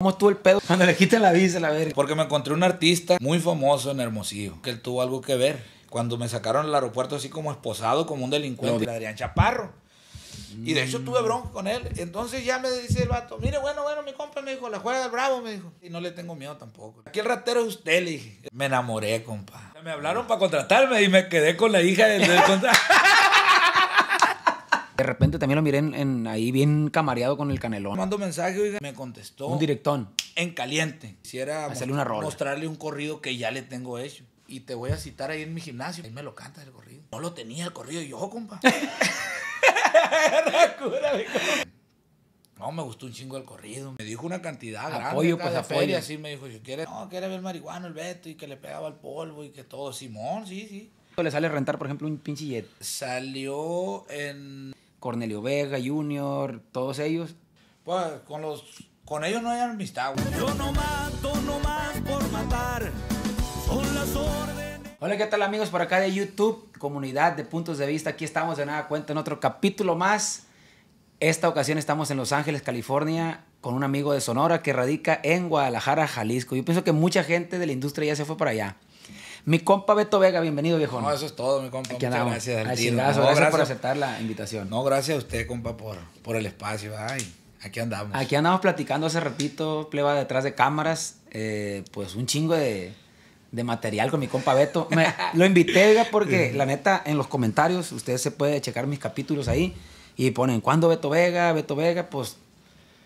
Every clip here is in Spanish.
¿Cómo estuvo el pedo? Cuando le la visa, la verga. Porque me encontré un artista muy famoso en Hermosillo, que él tuvo algo que ver. Cuando me sacaron al aeropuerto así como esposado, como un delincuente, El Adrián Chaparro. Y de hecho tuve mm. bronca con él. Entonces ya me dice el vato, mire, bueno, bueno, mi compa me dijo, la juega del bravo, me dijo. Y no le tengo miedo tampoco. Aquí el ratero es usted, le dije. Me enamoré, compa. Me hablaron para contratarme y me quedé con la hija del, del De repente también lo miré ahí bien camareado con el canelón. Mandó mensaje, y me contestó. Un directón. En caliente. Quisiera mostrarle un corrido que ya le tengo hecho. Y te voy a citar ahí en mi gimnasio. Él me lo canta el corrido. No lo tenía el corrido yo, compa. No, me gustó un chingo el corrido. Me dijo una cantidad apoyo, Pues, apoyo, Y así me dijo, yo no, quiere ver Marihuana, el Beto y que le pegaba el polvo y que todo. Simón, sí, sí. ¿Le sale a rentar, por ejemplo, un pinche Salió en Cornelio Vega Junior, todos ellos. Pues con los con ellos no hay amistad. Yo no mato no más por matar. Son las órdenes. Hola, ¿qué tal amigos por acá de YouTube? Comunidad de puntos de vista. Aquí estamos de nada cuenta en otro capítulo más. Esta ocasión estamos en Los Ángeles, California, con un amigo de Sonora que radica en Guadalajara, Jalisco. Yo pienso que mucha gente de la industria ya se fue para allá. Mi compa Beto Vega, bienvenido, viejo. No, eso es todo, mi compa. Muchas gracias, Gracias, por aceptar la invitación. No, gracias a usted, compa, por, por el espacio. Ay, aquí andamos. Aquí andamos platicando hace repito, pleba detrás de cámaras. Eh, pues un chingo de, material con mi compa Beto. lo invité, porque la neta, en los comentarios, ustedes se puede checar mis capítulos ahí y ponen, ¿cuándo Beto Vega? Beto Vega, pues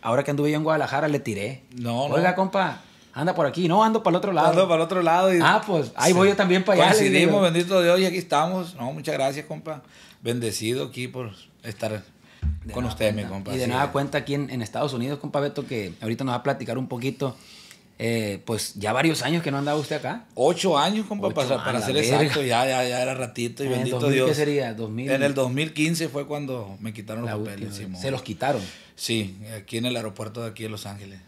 ahora que anduve yo en Guadalajara le tiré. No, Oiga, compa, anda por aquí, no, ando para el otro lado. Ando para el otro lado. Y... Ah, pues ahí voy yo también para allá. Coincidimos, bendito Dios, y aquí estamos. No, muchas gracias, compa. Bendecido aquí por estar con usted, mi compa. Y de nada cuenta aquí en, Estados Unidos, compa Beto, que ahorita nos va a platicar un poquito. Eh, pues ya varios años que no andaba usted acá. Ocho años, compa, para, para ser exacto. Ya, ya, ya era ratito y en bendito 2000, Dios. ¿Qué sería? 2000, en el 2015 fue cuando me quitaron los papeles. se los quitaron. Sí, aquí en el aeropuerto de aquí de Los Ángeles.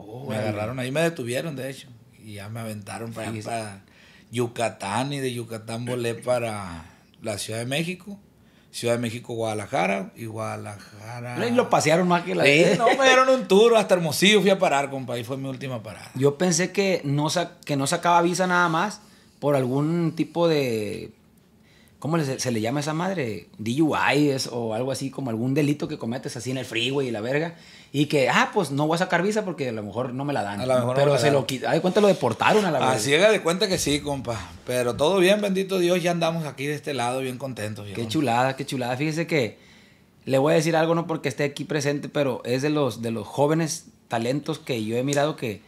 Oh, me agarraron ahí, me detuvieron de hecho. Y ya me aventaron para, para Yucatán y de Yucatán volé para la Ciudad de México. Ciudad de México, Guadalajara y Guadalajara. Y lo pasearon más que la sí, No, me dieron un tour hasta Hermosillo, fui a parar, compa, ahí fue mi última parada. Yo pensé que no, que no sacaba visa nada más por algún tipo de ¿Cómo se, le llama esa madre? DUI es, o algo así, como algún delito que cometes así en el freeway y la verga. Y que, ah, pues no voy a sacar visa porque a lo mejor no me la dan. A lo mejor pero no se lo quita. de cuenta lo deportaron a la verga. Así haga de cuenta que sí, compa. Pero todo bien, bendito Dios, ya andamos aquí de este lado bien contentos. Qué chulada, qué chulada. Fíjese que le voy a decir algo, no porque esté aquí presente, pero es de los, de los jóvenes talentos que yo he mirado que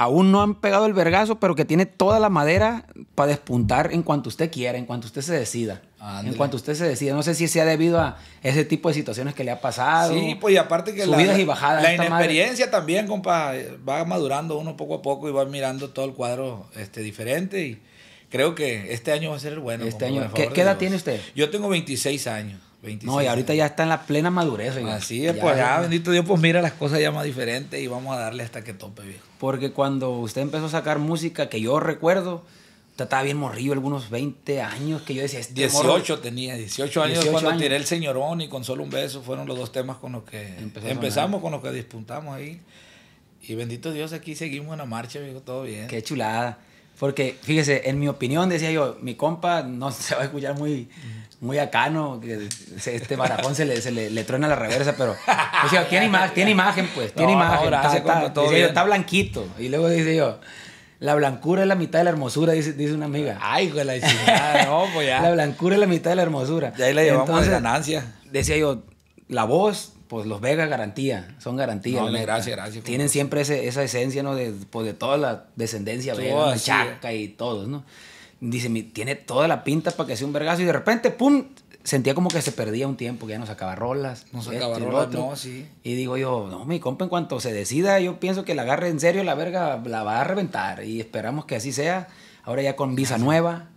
aún no han pegado el vergazo, pero que tiene toda la madera para despuntar en cuanto usted quiera, en cuanto usted se decida. En cuanto usted se decida. No sé si sea debido a ese tipo de situaciones que le ha pasado. Sí, pues y aparte que subidas y bajadas. La inexperiencia también, compa, va madurando uno poco a poco y va mirando todo el cuadro este, diferente. Y creo que este año va a ser bueno. Este año. ¿Qué, edad tiene usted? Yo tengo 26 años. No, y ahorita ya está en la plena madurez. Así es, pues ya, bendito Dios, pues mira las cosas ya más diferentes y vamos a darle hasta que tope, viejo. Porque cuando usted empezó a sacar música, que yo recuerdo, usted estaba bien morrido, algunos 20 años, que yo decía... es este 18 tenía, 18 años cuando tiré El Señorón y Con Solo un Beso, fueron los dos temas con los que empezamos, con los que disputamos ahí. Y bendito Dios, aquí seguimos en la marcha, viejo, todo bien. Qué chulada. Porque, fíjese, en mi opinión, decía yo, mi compa no se va a escuchar muy, muy acano, que este barajón se, le, se le, la reversa, pero tiene, imagen, pues, tiene imagen. está, blanquito. Y luego dice yo, la blancura es la mitad de la hermosura, dice, dice una amiga. Ay, güey, la dice no, pues La blancura es la mitad de la hermosura. Y ahí la llevamos Entonces, ganancia. Decía yo, la voz, pues los Vegas garantía, son garantía. No, gracias, gracias. Tienen pues. siempre esa esencia, ¿no? De, pues, de toda la descendencia, vega, chaca y todos, ¿no? dice, tiene toda la pinta para que sea un vergazo. Y de repente, ¡pum! Sentía como que se perdía un tiempo, que ya no sacaba rolas. No sacaba rolas, Y digo yo, no, mi compa, en cuanto se decida, yo pienso que la agarre en serio, la verga la va a reventar. Y esperamos que así sea. Ahora ya con visa nueva,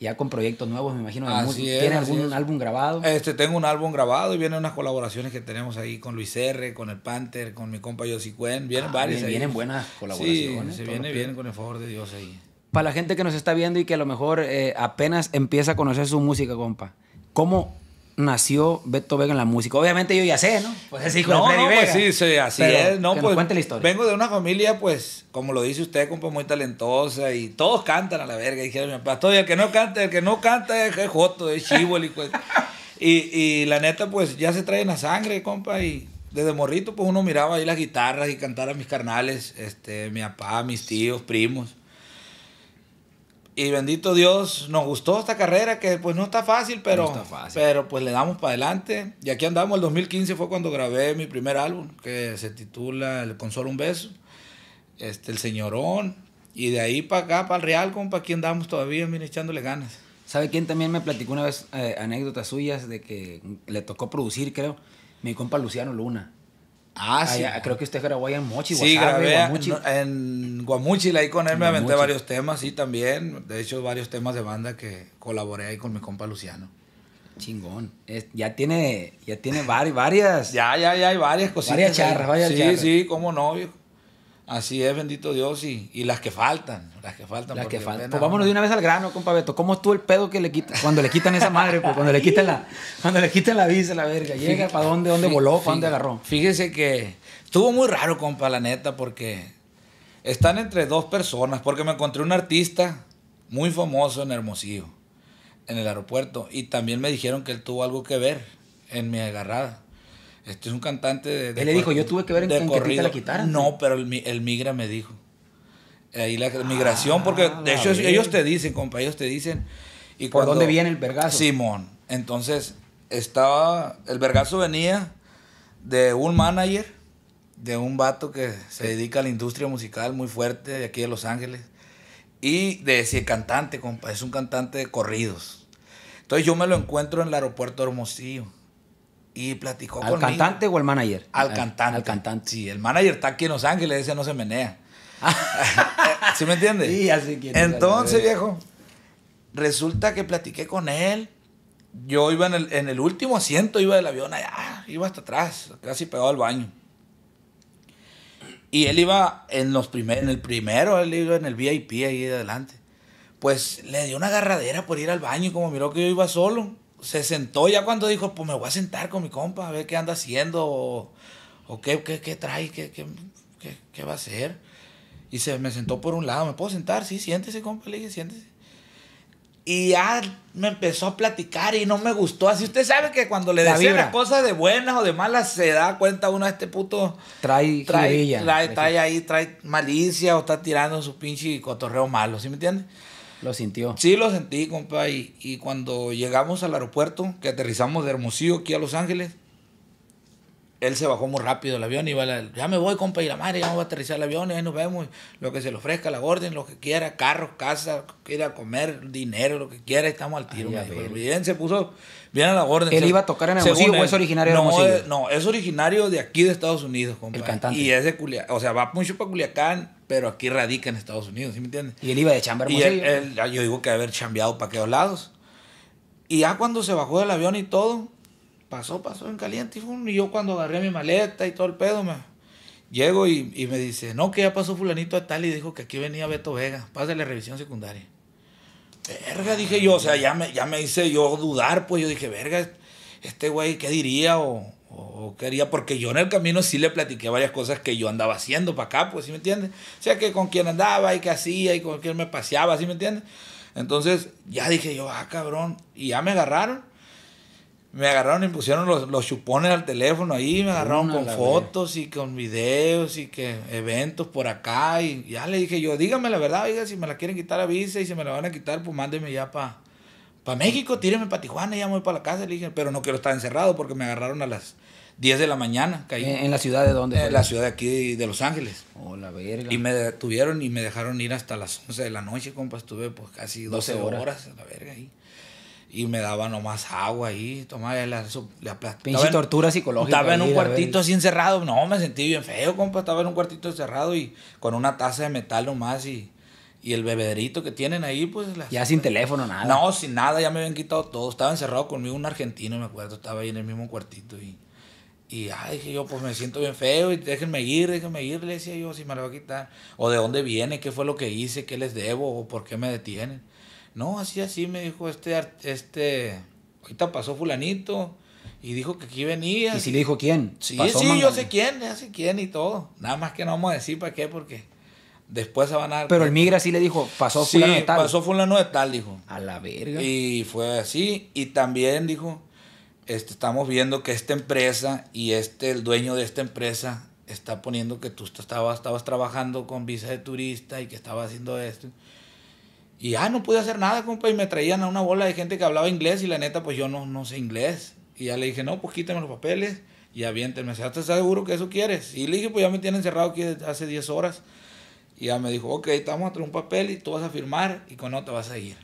ya con proyectos nuevos, me imagino. ¿Tiene algún álbum grabado? Este, tengo un álbum grabado y vienen unas colaboraciones que tenemos ahí con Luis R, con el Panther, con mi compa Yossi Cuen. Vienen ah, Vienen, buenas colaboraciones. se viene bien con el favor de Dios ahí para la gente que nos está viendo y que a lo mejor eh, apenas empieza a conocer su música, compa, ¿cómo nació Beto Vega en la música? Obviamente yo ya sé, ¿no? Pues es hijo no, no, Pues sí, sí, así es. No, pues, nos cuente la historia. Vengo de una familia, pues, como lo dice usted, compa, muy talentosa y todos cantan a la verga. Dijeron, mi papá, Todo el que no canta, el que no canta es, Joto, es chivo, y pues. Y, y, la neta, pues ya se trae en la sangre, compa. Y desde morrito, pues uno miraba ahí las guitarras y cantar a mis carnales, este, mi papá, mis tíos, primos. Y bendito Dios, nos gustó esta carrera que pues no está fácil, pero, pero pues le damos para adelante. Y aquí andamos, el 2015 fue cuando grabé mi primer álbum, que se titula El Consuelo Un Beso, este, El Señorón. Y de ahí para acá, para el Real, compa, aquí andamos todavía, miren, echándole ganas. ¿Sabe quién también me platicó una vez eh, anécdotas suyas de que le tocó producir, creo? Mi compa Luciano Luna. Ah, sí. creo que usted grabó allá en Mochi, Sí, grabé en Guamuchi, ahí con él me aventé varios temas, sí, también. De hecho, varios temas de banda que colaboré ahí con mi compa Luciano. Chingón. ya tiene, ya tiene varias. ya, ya, ya hay varias cositas. Varias charras, varias sí, charras. Sí, sí, cómo no, viejo. Así es, bendito Dios, y, las que faltan, las que faltan. Las que faltan. Pues vámonos de una vez al grano, compa Beto. ¿Cómo estuvo el pedo que le quitan? Cuando le quitan esa madre, pues, cuando le quitan la, cuando le quitan la visa, la verga. Llega para dónde, dónde voló, para dónde agarró. Fíjese que estuvo muy raro, compa, la neta, porque están entre dos personas, porque me encontré un artista muy famoso en Hermosillo, en el aeropuerto, y también me dijeron que él tuvo algo que ver en mi agarrada este es un cantante de... Él le dijo, yo tuve que ver en, en que la guitarra. No, pero el, migra me dijo. Ahí la migración, porque ah, de hecho ellos te dicen, compa, ellos te dicen... Y ¿Por dónde viene el vergazo? Simón. Entonces, estaba... El vergazo venía de un manager, de un vato que se dedica a la industria musical muy fuerte de aquí de Los Ángeles. Y de ese cantante, compa, es un cantante de corridos. Entonces yo me lo encuentro en el aeropuerto de Hermosillo y platicó ¿Al cantante o el manager? Al, cantante. Al cantante. Sí, el manager está aquí en Los Ángeles, dice no se menea. ¿Sí me entiende? Sí, así que. Entonces, viejo, resulta que platiqué con él. Yo iba en el, último asiento, iba del avión allá, iba hasta atrás, casi pegado al baño. Y él iba en, los primeros en el primero, él iba en el VIP ahí adelante. Pues le dio una agarradera por ir al baño como miró que yo iba solo, se sentó ya cuando dijo, pues me voy a sentar con mi compa, a ver qué anda haciendo, o, qué, qué, qué, trae, qué, qué, qué, va a hacer. Y se me sentó por un lado, ¿me puedo sentar? Sí, siéntese, compa, le dije, siéntese. Y ya me empezó a platicar y no me gustó. Así usted sabe que cuando le la las cosas de buenas o de malas, se da cuenta uno de este puto. Trae, trae, trae, trae, ahí, trae malicia o está tirando su pinche cotorreo malo, ¿sí me entiendes? Lo sintió. Sí, lo sentí, compa. Y, y, cuando llegamos al aeropuerto, que aterrizamos de Hermosillo aquí a Los Ángeles, él se bajó muy rápido del avión y iba a ya me voy, compa, y la madre, ya me a aterrizar el avión, y ahí nos vemos, lo que se le ofrezca, la orden, lo que quiera, carros, casa, quiera comer, dinero, lo que quiera, estamos al tiro. bien, se puso bien a la orden. ¿Él iba a tocar en Hermosillo o es originario de Hermosillo? Eh, no, es, originario de aquí de Estados Unidos, compa. El cantante. Y es de Culiacán, o sea, va mucho para Culiacán, pero aquí radica en Estados Unidos, ¿sí me entiendes? Y él iba de chamba Y yo digo que haber chambeado para aquellos lados. Y ya cuando se bajó del avión y todo, pasó, pasó en caliente. Y yo cuando agarré mi maleta y todo el pedo, me, llego y, me dice, no, que ya pasó fulanito a tal y dijo que aquí venía Beto Vega, la revisión secundaria. Verga, dije yo, o sea, ya me, ya me hice yo dudar, pues yo dije, verga, este güey, ¿qué diría? O, o, quería, porque yo en el camino sí le platiqué varias cosas que yo andaba haciendo para acá, pues, ¿sí me entiendes? O sea, que con quién andaba y qué hacía y con quién me paseaba, ¿sí me entiendes? Entonces ya dije yo, ah, cabrón, y ya me agarraron. Me agarraron y pusieron los, chupones al teléfono ahí, me agarraron con fotos y con videos y que eventos por acá. Y ya le dije yo, dígame la verdad, oiga, si me la quieren quitar, avise y si me la van a quitar, pues mándeme ya para para México, tíreme para Tijuana, ya voy para la casa. Le dije, pero no quiero estar encerrado porque me agarraron a las 10 de la mañana. ¿En, la ciudad de dónde? En la ciudad de aquí de Los Ángeles. Oh, la verga. Y me detuvieron y me dejaron ir hasta las 11 de la noche, compa. Estuve pues casi 12, horas. a la verga ahí. Y me daban nomás agua ahí, tomaba eso. le aplastaba. Pinche tortura psicológica. Estaba en un cuartito así encerrado. No, me sentí bien feo, compa. Estaba en un cuartito encerrado y con una taza de metal nomás y y el bebederito que tienen ahí, pues... Ya sin pues, teléfono, nada. No, sin nada, ya me habían quitado todo. Estaba encerrado conmigo un argentino, me acuerdo, estaba ahí en el mismo cuartito y... Y dije yo, pues me siento bien feo y déjenme ir, déjenme ir, le decía yo, si me lo va a quitar. O de dónde viene, qué fue lo que hice, qué les debo, o por qué me detienen. No, así, así me dijo este, este, ahorita pasó fulanito y dijo que aquí venía. ¿Y si le dijo quién? Sí, sí, yo sé quién, ya sé quién y todo. Nada más que no vamos a decir para qué, porque... Después se van a... Pero el migra sí le dijo, pasó fulano de tal. tal, dijo. A la verga. Y fue así. Y también dijo, este, estamos viendo que esta empresa y este, el dueño de esta empresa está poniendo que tú estabas, estabas trabajando con visa de turista y que estaba haciendo esto. Y ah, no pude hacer nada, compa. Y me traían a una bola de gente que hablaba inglés y la neta, pues yo no, no sé inglés. Y ya le dije, no, pues quítame los papeles y aviéntenme. ¿Estás seguro que eso quieres? Y le dije, pues ya me tienen encerrado aquí hace 10 horas. Y ella me dijo, ok, estamos a traer un papel y tú vas a firmar y con no te vas a ir.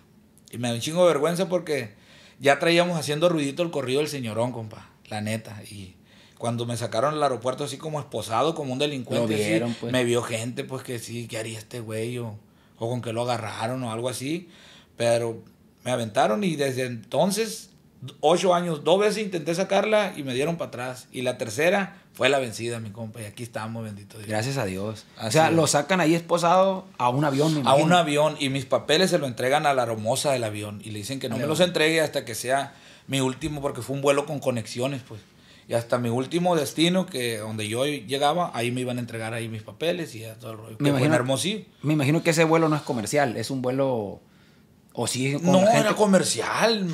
Y me dio un chingo de vergüenza porque ya traíamos haciendo ruidito el corrido del señorón, compa, la neta. Y cuando me sacaron al aeropuerto así como esposado, como un delincuente, pues. me vio gente, pues que sí, ¿qué haría este güey? O, o con que lo agarraron o algo así. Pero me aventaron y desde entonces ocho años, dos veces intenté sacarla y me dieron para atrás. Y la tercera fue la vencida, mi compa. Y aquí estamos, bendito Dios. Gracias a Dios. o sea, lo sacan ahí esposado a un avión. Me a un avión. Y mis papeles se lo entregan a la hermosa del avión. Y le dicen que no me los entregue hasta que sea mi último, porque fue un vuelo con conexiones, pues. Y hasta mi último destino, que donde yo llegaba, ahí me iban a entregar ahí mis papeles y todo el rollo. Me imagino, Hermosillo. Me imagino que ese vuelo no es comercial, es un vuelo... O sí, no, era comercial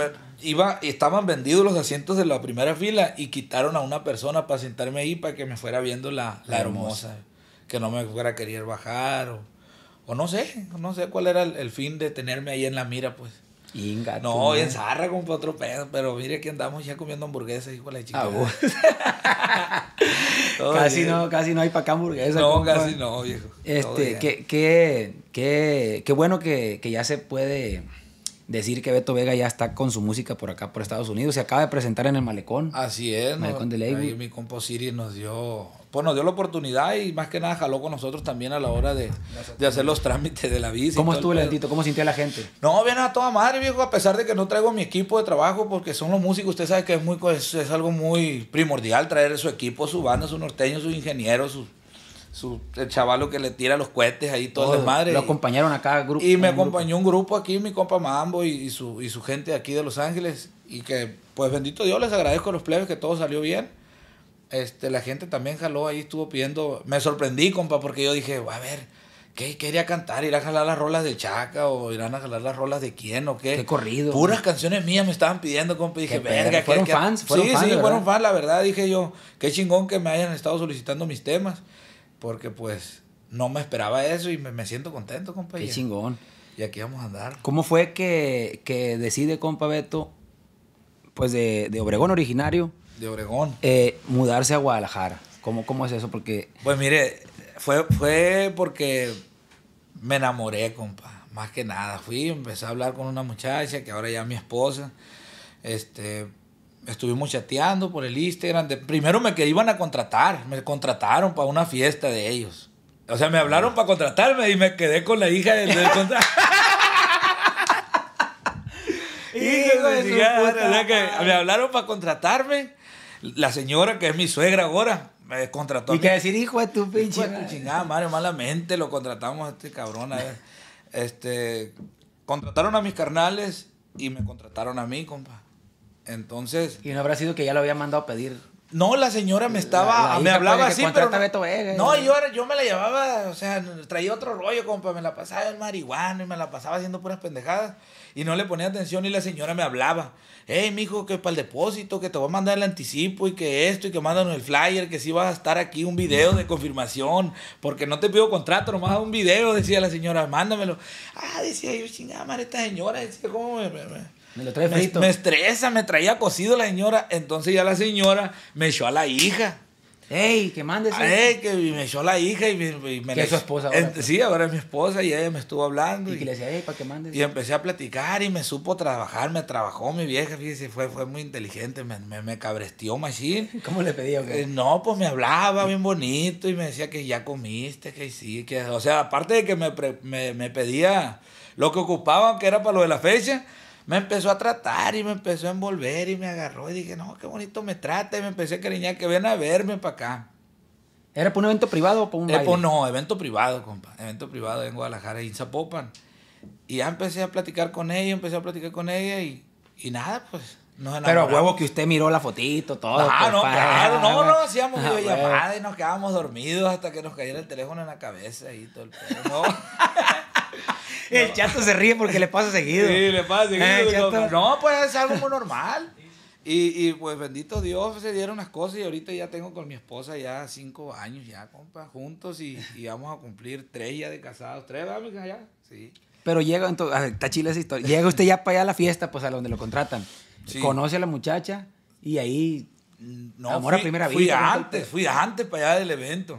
iba, estaban vendidos los asientos de la primera fila y quitaron a una persona para sentarme ahí para que me fuera viendo la, hermosa. Que no me fuera a querer bajar o, no sé, no sé cuál era el, fin de tenerme ahí en la mira, pues. Inga, no, en zarra, con otro pedo, pero mire que andamos ya comiendo hamburguesas, hijo de la chica. Ah, casi no, casi no hay para acá hamburguesas. No, casi no, viejo. Este, qué, bueno que ya se puede decir que Beto Vega ya está con su música por acá, por Estados Unidos. Se acaba de presentar en el Malecón. Así es. Malecón de ahí mi compo Siri nos dio, pues nos dio la oportunidad y más que nada jaló con nosotros también a la hora de, hacer los trámites de la bici. ¿Cómo estuvo el lentito? ¿Cómo sintió la gente? No, bien a toda madre, viejo, a pesar de que no traigo mi equipo de trabajo porque son los músicos. Usted sabe que es, muy, es, es algo muy primordial traer su equipo, su banda, su norteño su ingenieros, sus el chavalo que le tira los cohetes ahí, todo el oh, madre Lo acompañaron acá, grupo. Y me acompañó un grupo aquí, mi compa Mambo y, su, y su gente aquí de Los Ángeles. Y que, pues bendito Dios, les agradezco a los plebes que todo salió bien. Este, la gente también jaló ahí, estuvo pidiendo. Me sorprendí, compa, porque yo dije, a ver, ¿qué quería cantar? ¿Irán a jalar las rolas de Chaca o irán a jalar las rolas de quién o qué? Qué corrido. Puras canciones mías me estaban pidiendo, compa. Dije, verga. ¿Fueron qué, fans? ¿Fueron sí, fans, sí, fueron fans, la verdad. Dije yo, qué chingón que me hayan estado solicitando mis temas porque pues no me esperaba eso y me, siento contento, compa. Qué chingón. Y aquí vamos a andar. ¿Cómo fue que, decide, compa Beto, pues de, de Obregón originario? De Obregón. Eh, mudarse a Guadalajara. ¿Cómo, ¿Cómo es eso? Porque... Pues mire, fue, fue porque me enamoré, compa. Más que nada. Fui, empecé a hablar con una muchacha que ahora ya es mi esposa. Este, estuvimos chateando por el Instagram. De, primero me que iban a contratar, me contrataron para una fiesta de ellos. O sea, me hablaron para contratarme y me quedé con la hija del, contrato. Hijo de puta. me hablaron para contratarme. La señora, que es mi suegra ahora, me contrató. Y que decir, hijo de tu pinche. Hijo de tu chingada madre, malamente lo contratamos a este cabrón. A Este, contrataron a mis carnales y me contrataron a mí, compa. Entonces. Y no habrá sido que ya lo había mandado a pedir. No, la señora me estaba, me pues, hablaba así, pero no, yo, me la llevaba, o sea, traía otro rollo, compa, pues, me la pasaba el marihuana y me la pasaba haciendo puras pendejadas y no le ponía atención y la señora me hablaba, hey, mijo, que para el depósito, que te voy a mandar el anticipo y que esto y que mandan el flyer, que sí vas a estar aquí un video de confirmación, porque no te pido contrato, nomás un video, decía la señora, mándamelo. Ah, decía yo, chingada madre, esta señora, decía, ¿cómo me? Me trae frito. Me, estresa, me traía cocido la señora. Entonces ya la señora me echó a la hija. ¡Ey, que mandes! ¡Ey, que me echó a la hija! Y me, y me es su esposa Sí, ahora es mi esposa y ella me estuvo hablando. Y, le decía, ¡Ey, para que mandes! Y empecé a platicar y me supo trabajar, me trabajó mi vieja, fíjese, fue, fue muy inteligente, me, me, me cabrestió machín. ¿Cómo le pedía? Okay? Eh, no, pues me hablaba bien bonito y me decía que ya comiste, que sí, que... O sea, aparte de que me, me pedía lo que ocupaba, que era para lo de la fecha me empezó a tratar y me empezó a envolver y me agarró y dije, no, qué bonito me trata y me empecé a cariñar, que ven a verme para acá. ¿Era para un evento privado o para un eh, no, evento privado, compa. Evento privado en Guadalajara y en Zapopan. Y ya empecé a platicar con ella, empecé a platicar con ella y, y nada, pues. Pero Pero huevo que usted miró la fotito, todo. Ah, no, pues, claro, no, no, hacíamos ah, y nos quedábamos dormidos hasta que nos cayera el teléfono en la cabeza y todo el pedo. ¿no? El chato se ríe porque le pasa seguido. Sí, le pasa seguido. Eh, no, pues es algo muy normal. Y, pues bendito Dios, se dieron las cosas y ahorita ya tengo con mi esposa ya cinco años ya, compa, juntos y, y vamos a cumplir tres ya de casados. Tres, vamos allá, sí. Pero llega, entonces, está chila esa historia. Llega usted ya para allá a la fiesta, pues a donde lo contratan. Conoce a la muchacha y ahí... Mm, no, amor fui, a primera fui antes, fui antes para allá del evento.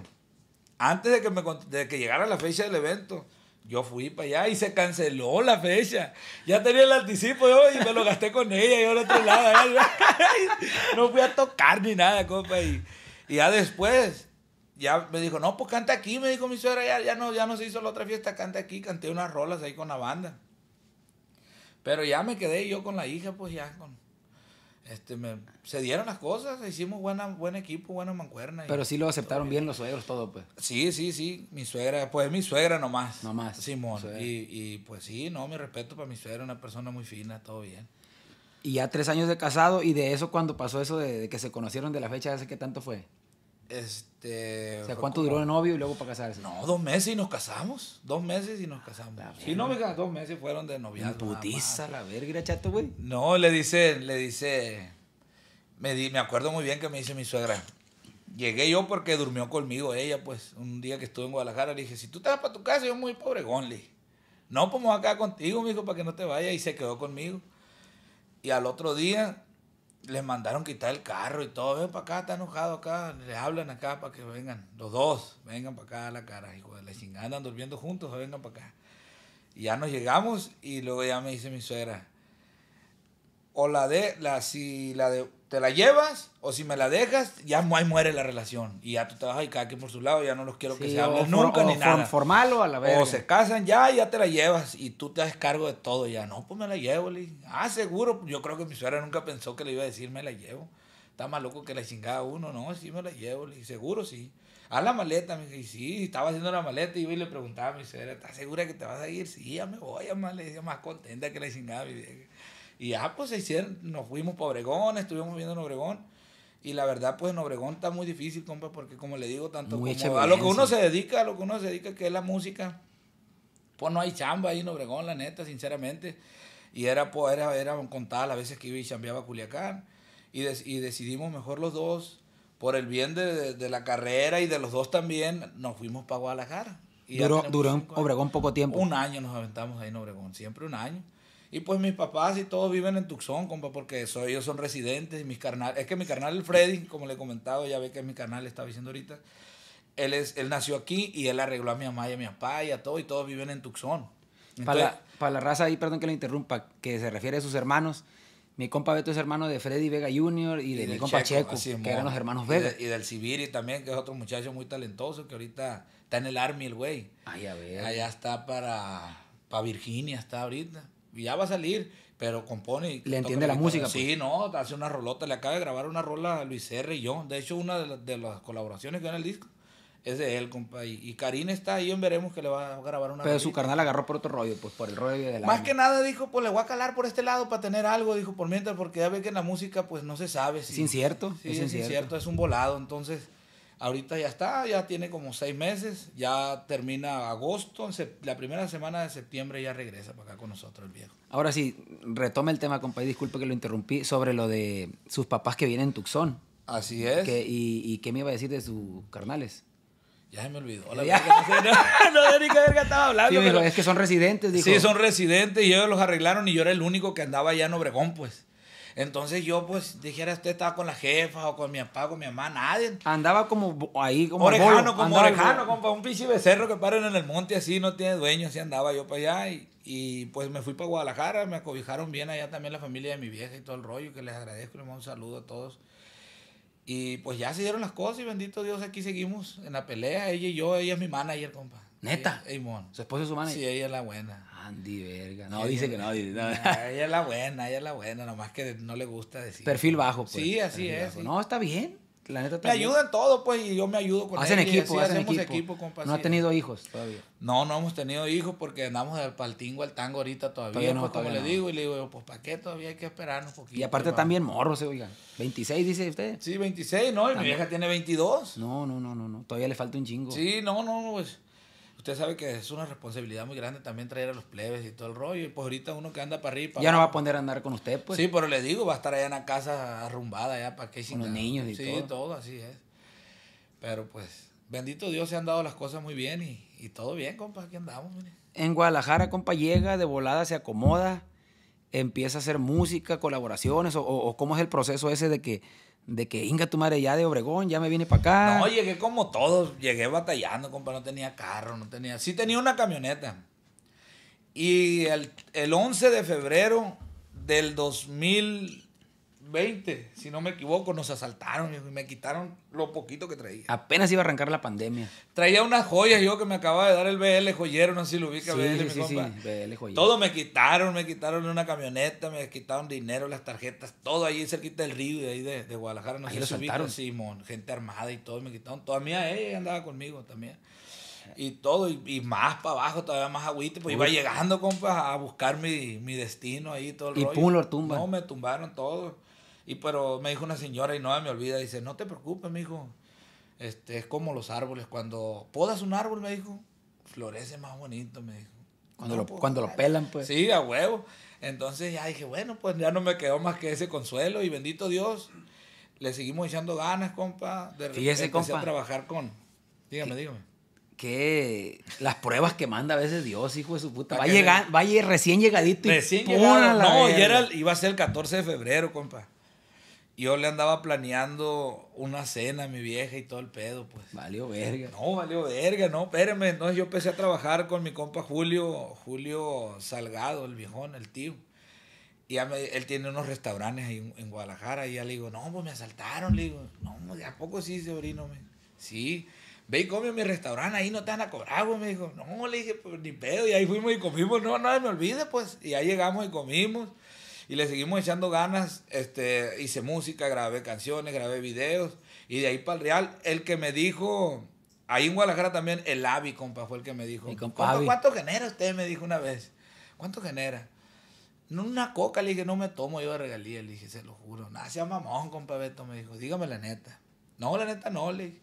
Antes de que, me, de que llegara la fecha del evento, yo fui para allá y se canceló la fecha. Ya tenía el anticipo yo y me lo gasté con ella y al otro lado. no fui a tocar ni nada, compa. Y, ya después, ya me dijo, no, pues canta aquí, me dijo mi suegra, ya, ya, no, ya no se hizo la otra fiesta, canta aquí, canté unas rolas ahí con la banda. Pero ya me quedé yo con la hija, pues ya con, este, se dieron las cosas, hicimos buena, buen equipo, buena mancuerna. Pero sí lo aceptaron bien. los suegros, todo, pues. Sí, sí, sí. Mi suegra, pues mi suegra nomás. Nomás. Simón. Y, y, pues sí, no, mi respeto para mi suegra, una persona muy fina, todo bien. Y ya tres años de casado, y de eso cuando pasó eso de, de que se conocieron de la fecha, ¿hace qué tanto fue? Este. O sea, ¿cuánto duró de novio y luego para casarse? No, dos meses y nos casamos. Dos meses y nos casamos. Sí, no, mija, dos meses fueron de novia. Putiza la verga, chato, güey. No, le dice, le dice. Me, me acuerdo muy bien que me dice mi suegra. Llegué yo porque durmió conmigo ella, pues. Un día que estuve en Guadalajara le dije, si tú te vas para tu casa, yo muy pobre, Gonli. No, pues acá contigo, mijo, para que no te vayas. Y se quedó conmigo. Y al otro día les mandaron quitar el carro y todo. Ven para acá, está enojado acá. Les hablan acá para que vengan. Los dos, vengan para acá a la cara. Hijo de la chingada, andan durmiendo juntos, vengan para acá. Y ya nos llegamos y luego ya me dice mi suegra, o la de la si la de te la llevas o si me la dejas, ya muere la relación. Y ya tú te vas y cada quien por su lado, ya no los quiero que se hablen nunca ni nada. o a la vez. O se casan ya ya te la llevas y tú te haces cargo de todo. Ya no, pues me la llevo. Le. Ah, seguro. Yo creo que mi suegra nunca pensó que le iba a decir me la llevo. Está más loco que la chingada uno. No, sí me la llevo. Le. Seguro sí. A la maleta. Me sí, estaba haciendo la maleta y yo le preguntaba a mi suegra, ¿estás segura que te vas a ir? Sí, ya me voy. a más le decía más contenta que la chingada. mi dije. Y ya, pues nos fuimos para Obregón, estuvimos viendo en Obregón. Y la verdad, pues en Obregón está muy difícil, compa, porque como le digo, tanto a lo que uno se dedica, a lo que uno se dedica, que es la música, pues no hay chamba ahí en Obregón, la neta, sinceramente. Y era, pues, era, las veces que iba y chambeaba a Culiacán. Y, decidimos mejor los dos, por el bien de, la carrera y de los dos también, nos fuimos para Guadalajara. Y duró, duró en Obregón poco tiempo. Un año nos aventamos ahí en Obregón, siempre un año. Y pues mis papás y todos viven en Tucson, compa, porque ellos son residentes. Y mis carnal, es que mi carnal el Freddy, como le he comentado, ya ve que es mi carnal, le estaba diciendo ahorita. Él, es, él nació aquí y él arregló a mi mamá y a mi papá y a todo, y todos viven en Tucson. para, la, raza ahí, perdón que le interrumpa, que se refiere a sus hermanos, mi compa Beto es hermano de Freddy Vega Jr. y de mi compa Checo, que eran los hermanos Vega. Y, y del Sibiri también, que es otro muchacho muy talentoso, que ahorita está en el Army el güey. ver. Allá está para, para Virginia, está ahorita ya va a salir, pero compone. Y le entiende la música. Pues. Sí, no, hace una rolota, le acaba de grabar una rola a Luis R. y yo. De hecho, una de, las colaboraciones que en el disco es de él, compa. Y, Karine Karina está ahí, en veremos que le va a grabar una. Pero su carnal agarró por otro rollo, pues por el rollo de la. Más que nada dijo, pues le voy a calar por este lado para tener algo, dijo, por mientras, porque ya ve que en la música, pues no se sabe. Si, es incierto. Sí, es un volado, entonces Ahorita ya está, ya tiene como seis meses, ya termina agosto, la primera semana de septiembre ya regresa para acá con nosotros el viejo. Ahora sí, retoma el tema, compadre, disculpe que lo interrumpí, sobre lo de sus papás que vienen en Tucson. Así es. y, qué me iba a decir de sus carnales? Ya se me olvidó. Hola, no, no ni qué verga estaba hablando. es que son residentes, dijo. Sí, son residentes y ellos los arreglaron y yo era el único que andaba allá en Obregón, pues. Entonces yo, pues, dijera, usted estaba con la jefa o con mi papá, con mi mamá, nadie. Andaba como ahí, como orejano, como orejano, como un pinche becerro que paran en el monte así, no tiene dueño, así andaba yo para allá. Y, pues me fui para Guadalajara, me acobijaron bien allá también la familia de mi vieja y todo el rollo, que les agradezco, les mando un saludo a todos. Y pues ya se dieron las cosas y bendito Dios, aquí seguimos en la pelea, ella y yo, ella es mi manager, compa. ¿Neta? Ey, mon. ¿Su esposa es su manager? Sí, ella es la buena. Andy, verga. No, dice que no. Ella es la buena, ella es la buena, nomás que no le gusta decir. Perfil bajo, pues. Sí, así es. No, está bien. La neta me ayudan todo, pues, y yo me ayudo con Hacen equipo, hacen hacemos equipo. no ha tenido hijos todavía. No, no hemos tenido hijos porque andamos del paltingo al tango ahorita todavía. todavía pues, todavía como le digo, y le digo, pues, ¿para qué todavía hay que esperarnos un poquito? Y aparte también se oigan. 26, dice usted. Sí, 26, ¿no? Y mi vieja tiene 22. No, no, no, no, no. Todavía le falta un chingo. Sí, no, no, pues usted sabe que es una responsabilidad muy grande también traer a los plebes y todo el rollo. Y pues ahorita uno que anda para arriba. ya no va a poner a andar con usted, pues. Sí, pero le digo, va a estar allá en la casa arrumbada, ya para que Con los niños y todo. Sí, todo, así es. Pero pues, bendito Dios, se han dado las cosas muy bien y, todo bien, compa, aquí andamos. En Guadalajara, compa, llega de volada, se acomoda, empieza a hacer música, colaboraciones, o cómo es el proceso ese de que de que inga tu madre ya de Obregón, ya me vine para acá. No, llegué como todos, llegué batallando, compa, no tenía carro, no tenía, sí tenía una camioneta. Y el, el 11 de febrero del 2000 20, si no me equivoco, nos asaltaron y me quitaron lo poquito que traía. Apenas iba a arrancar la pandemia. Traía unas joyas yo que me acababa de dar el BL joyero, no sé si lo ubica sí, BL, sí, sí, BL joyero. Todo me quitaron, me quitaron una camioneta, me quitaron dinero, las tarjetas, todo allí cerquita del río, de ahí de, Guadalajara, no ahí sé si Simón, gente armada y todo, me quitaron. Todavía ella andaba conmigo también y todo, y, más para abajo, todavía más agüite, pues iba llegando, compas, a buscar mi, destino ahí, todo el y rollo. Y pum, tumba. No, me tumbaron todo. Y pero me dijo una señora y no me olvida, dice, no te preocupes, mijo. Este, es como los árboles, cuando podas un árbol, me dijo, florece más bonito, me dijo. Cuando, lo, pues, cuando lo pelan, pues. Sí, a huevo. Entonces ya dije, bueno, pues ya no me quedó más que ese consuelo y bendito Dios, le seguimos echando ganas, compa. De Fíjese, a trabajar con... Dígame, dígame. Que las pruebas que manda a veces Dios, hijo de su puta. Va, llegar, va recién llegadito. Recién y No, iba a ser el 14 de febrero, compa yo le andaba planeando una cena a mi vieja y todo el pedo, pues. Valió verga. No, valió verga, no, espérame. Entonces yo empecé a trabajar con mi compa Julio, Julio Salgado, el viejón, el tío. Y ya él tiene unos restaurantes ahí en, Guadalajara. Y ya le digo, no, pues me asaltaron. Le digo, no, pues, ¿de a poco sí, sobrino? Me? Sí. Ve y come a mi restaurante, ahí no te van a cobrar, Me dijo, no, le dije, pues ni pedo. Y ahí fuimos y comimos, no, no me olvide, pues. Y ahí llegamos y comimos. Y le seguimos echando ganas, este, hice música, grabé canciones, grabé videos. Y de ahí para el Real, el que me dijo, ahí en Guadalajara también, el Avi, compa, fue el que me dijo. ¿Cuánto genera usted? Me dijo una vez. ¿Cuánto genera? Una coca, le dije, no me tomo yo de regalía, le dije, se lo juro. Nada, sea mamón, compa Beto, me dijo, dígame la neta. No, la neta no, le dije.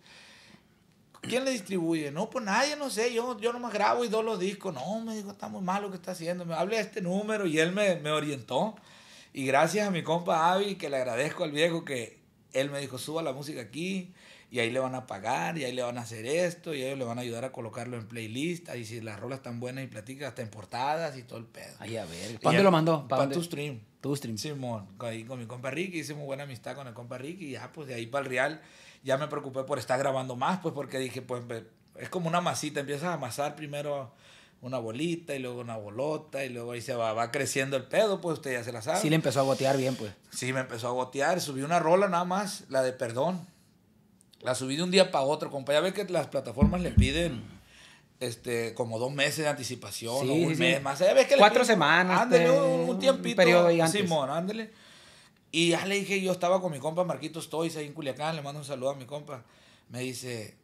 ¿Quién le distribuye? No, pues nadie, no sé, yo, yo nomás grabo y doy los discos. No, me dijo, está muy mal lo que está haciendo. Me hablé a este número y él me, me orientó. Y gracias a mi compa Avi, que le agradezco al viejo que él me dijo, suba la música aquí y ahí le van a pagar y ahí le van a hacer esto y ellos le van a ayudar a colocarlo en playlist. Y si las rolas están buenas y platicas, hasta en portadas y todo el pedo. Ahí a ver. ¿Cuándo lo mandó? Para tu stream. Tu stream. Simón, con mi compa Ricky, hice muy buena amistad con el compa Ricky y ya pues de ahí para el real ya me preocupé por estar grabando más, pues porque dije, pues es como una masita, empiezas a amasar primero una bolita y luego una bolota y luego ahí se va, va creciendo el pedo, pues usted ya se la sabe. Sí, le empezó a gotear bien, pues. Sí, me empezó a gotear. Subí una rola nada más, la de perdón. La subí de un día para otro, compa. Ya ves que las plataformas le piden este, como dos meses de anticipación un mes más. que Cuatro semanas. Ándele pues, un, tiempito. Un periodo Simón, ándele. Y ya le dije, yo estaba con mi compa Marquito Toys ahí en Culiacán, le mando un saludo a mi compa. Me dice,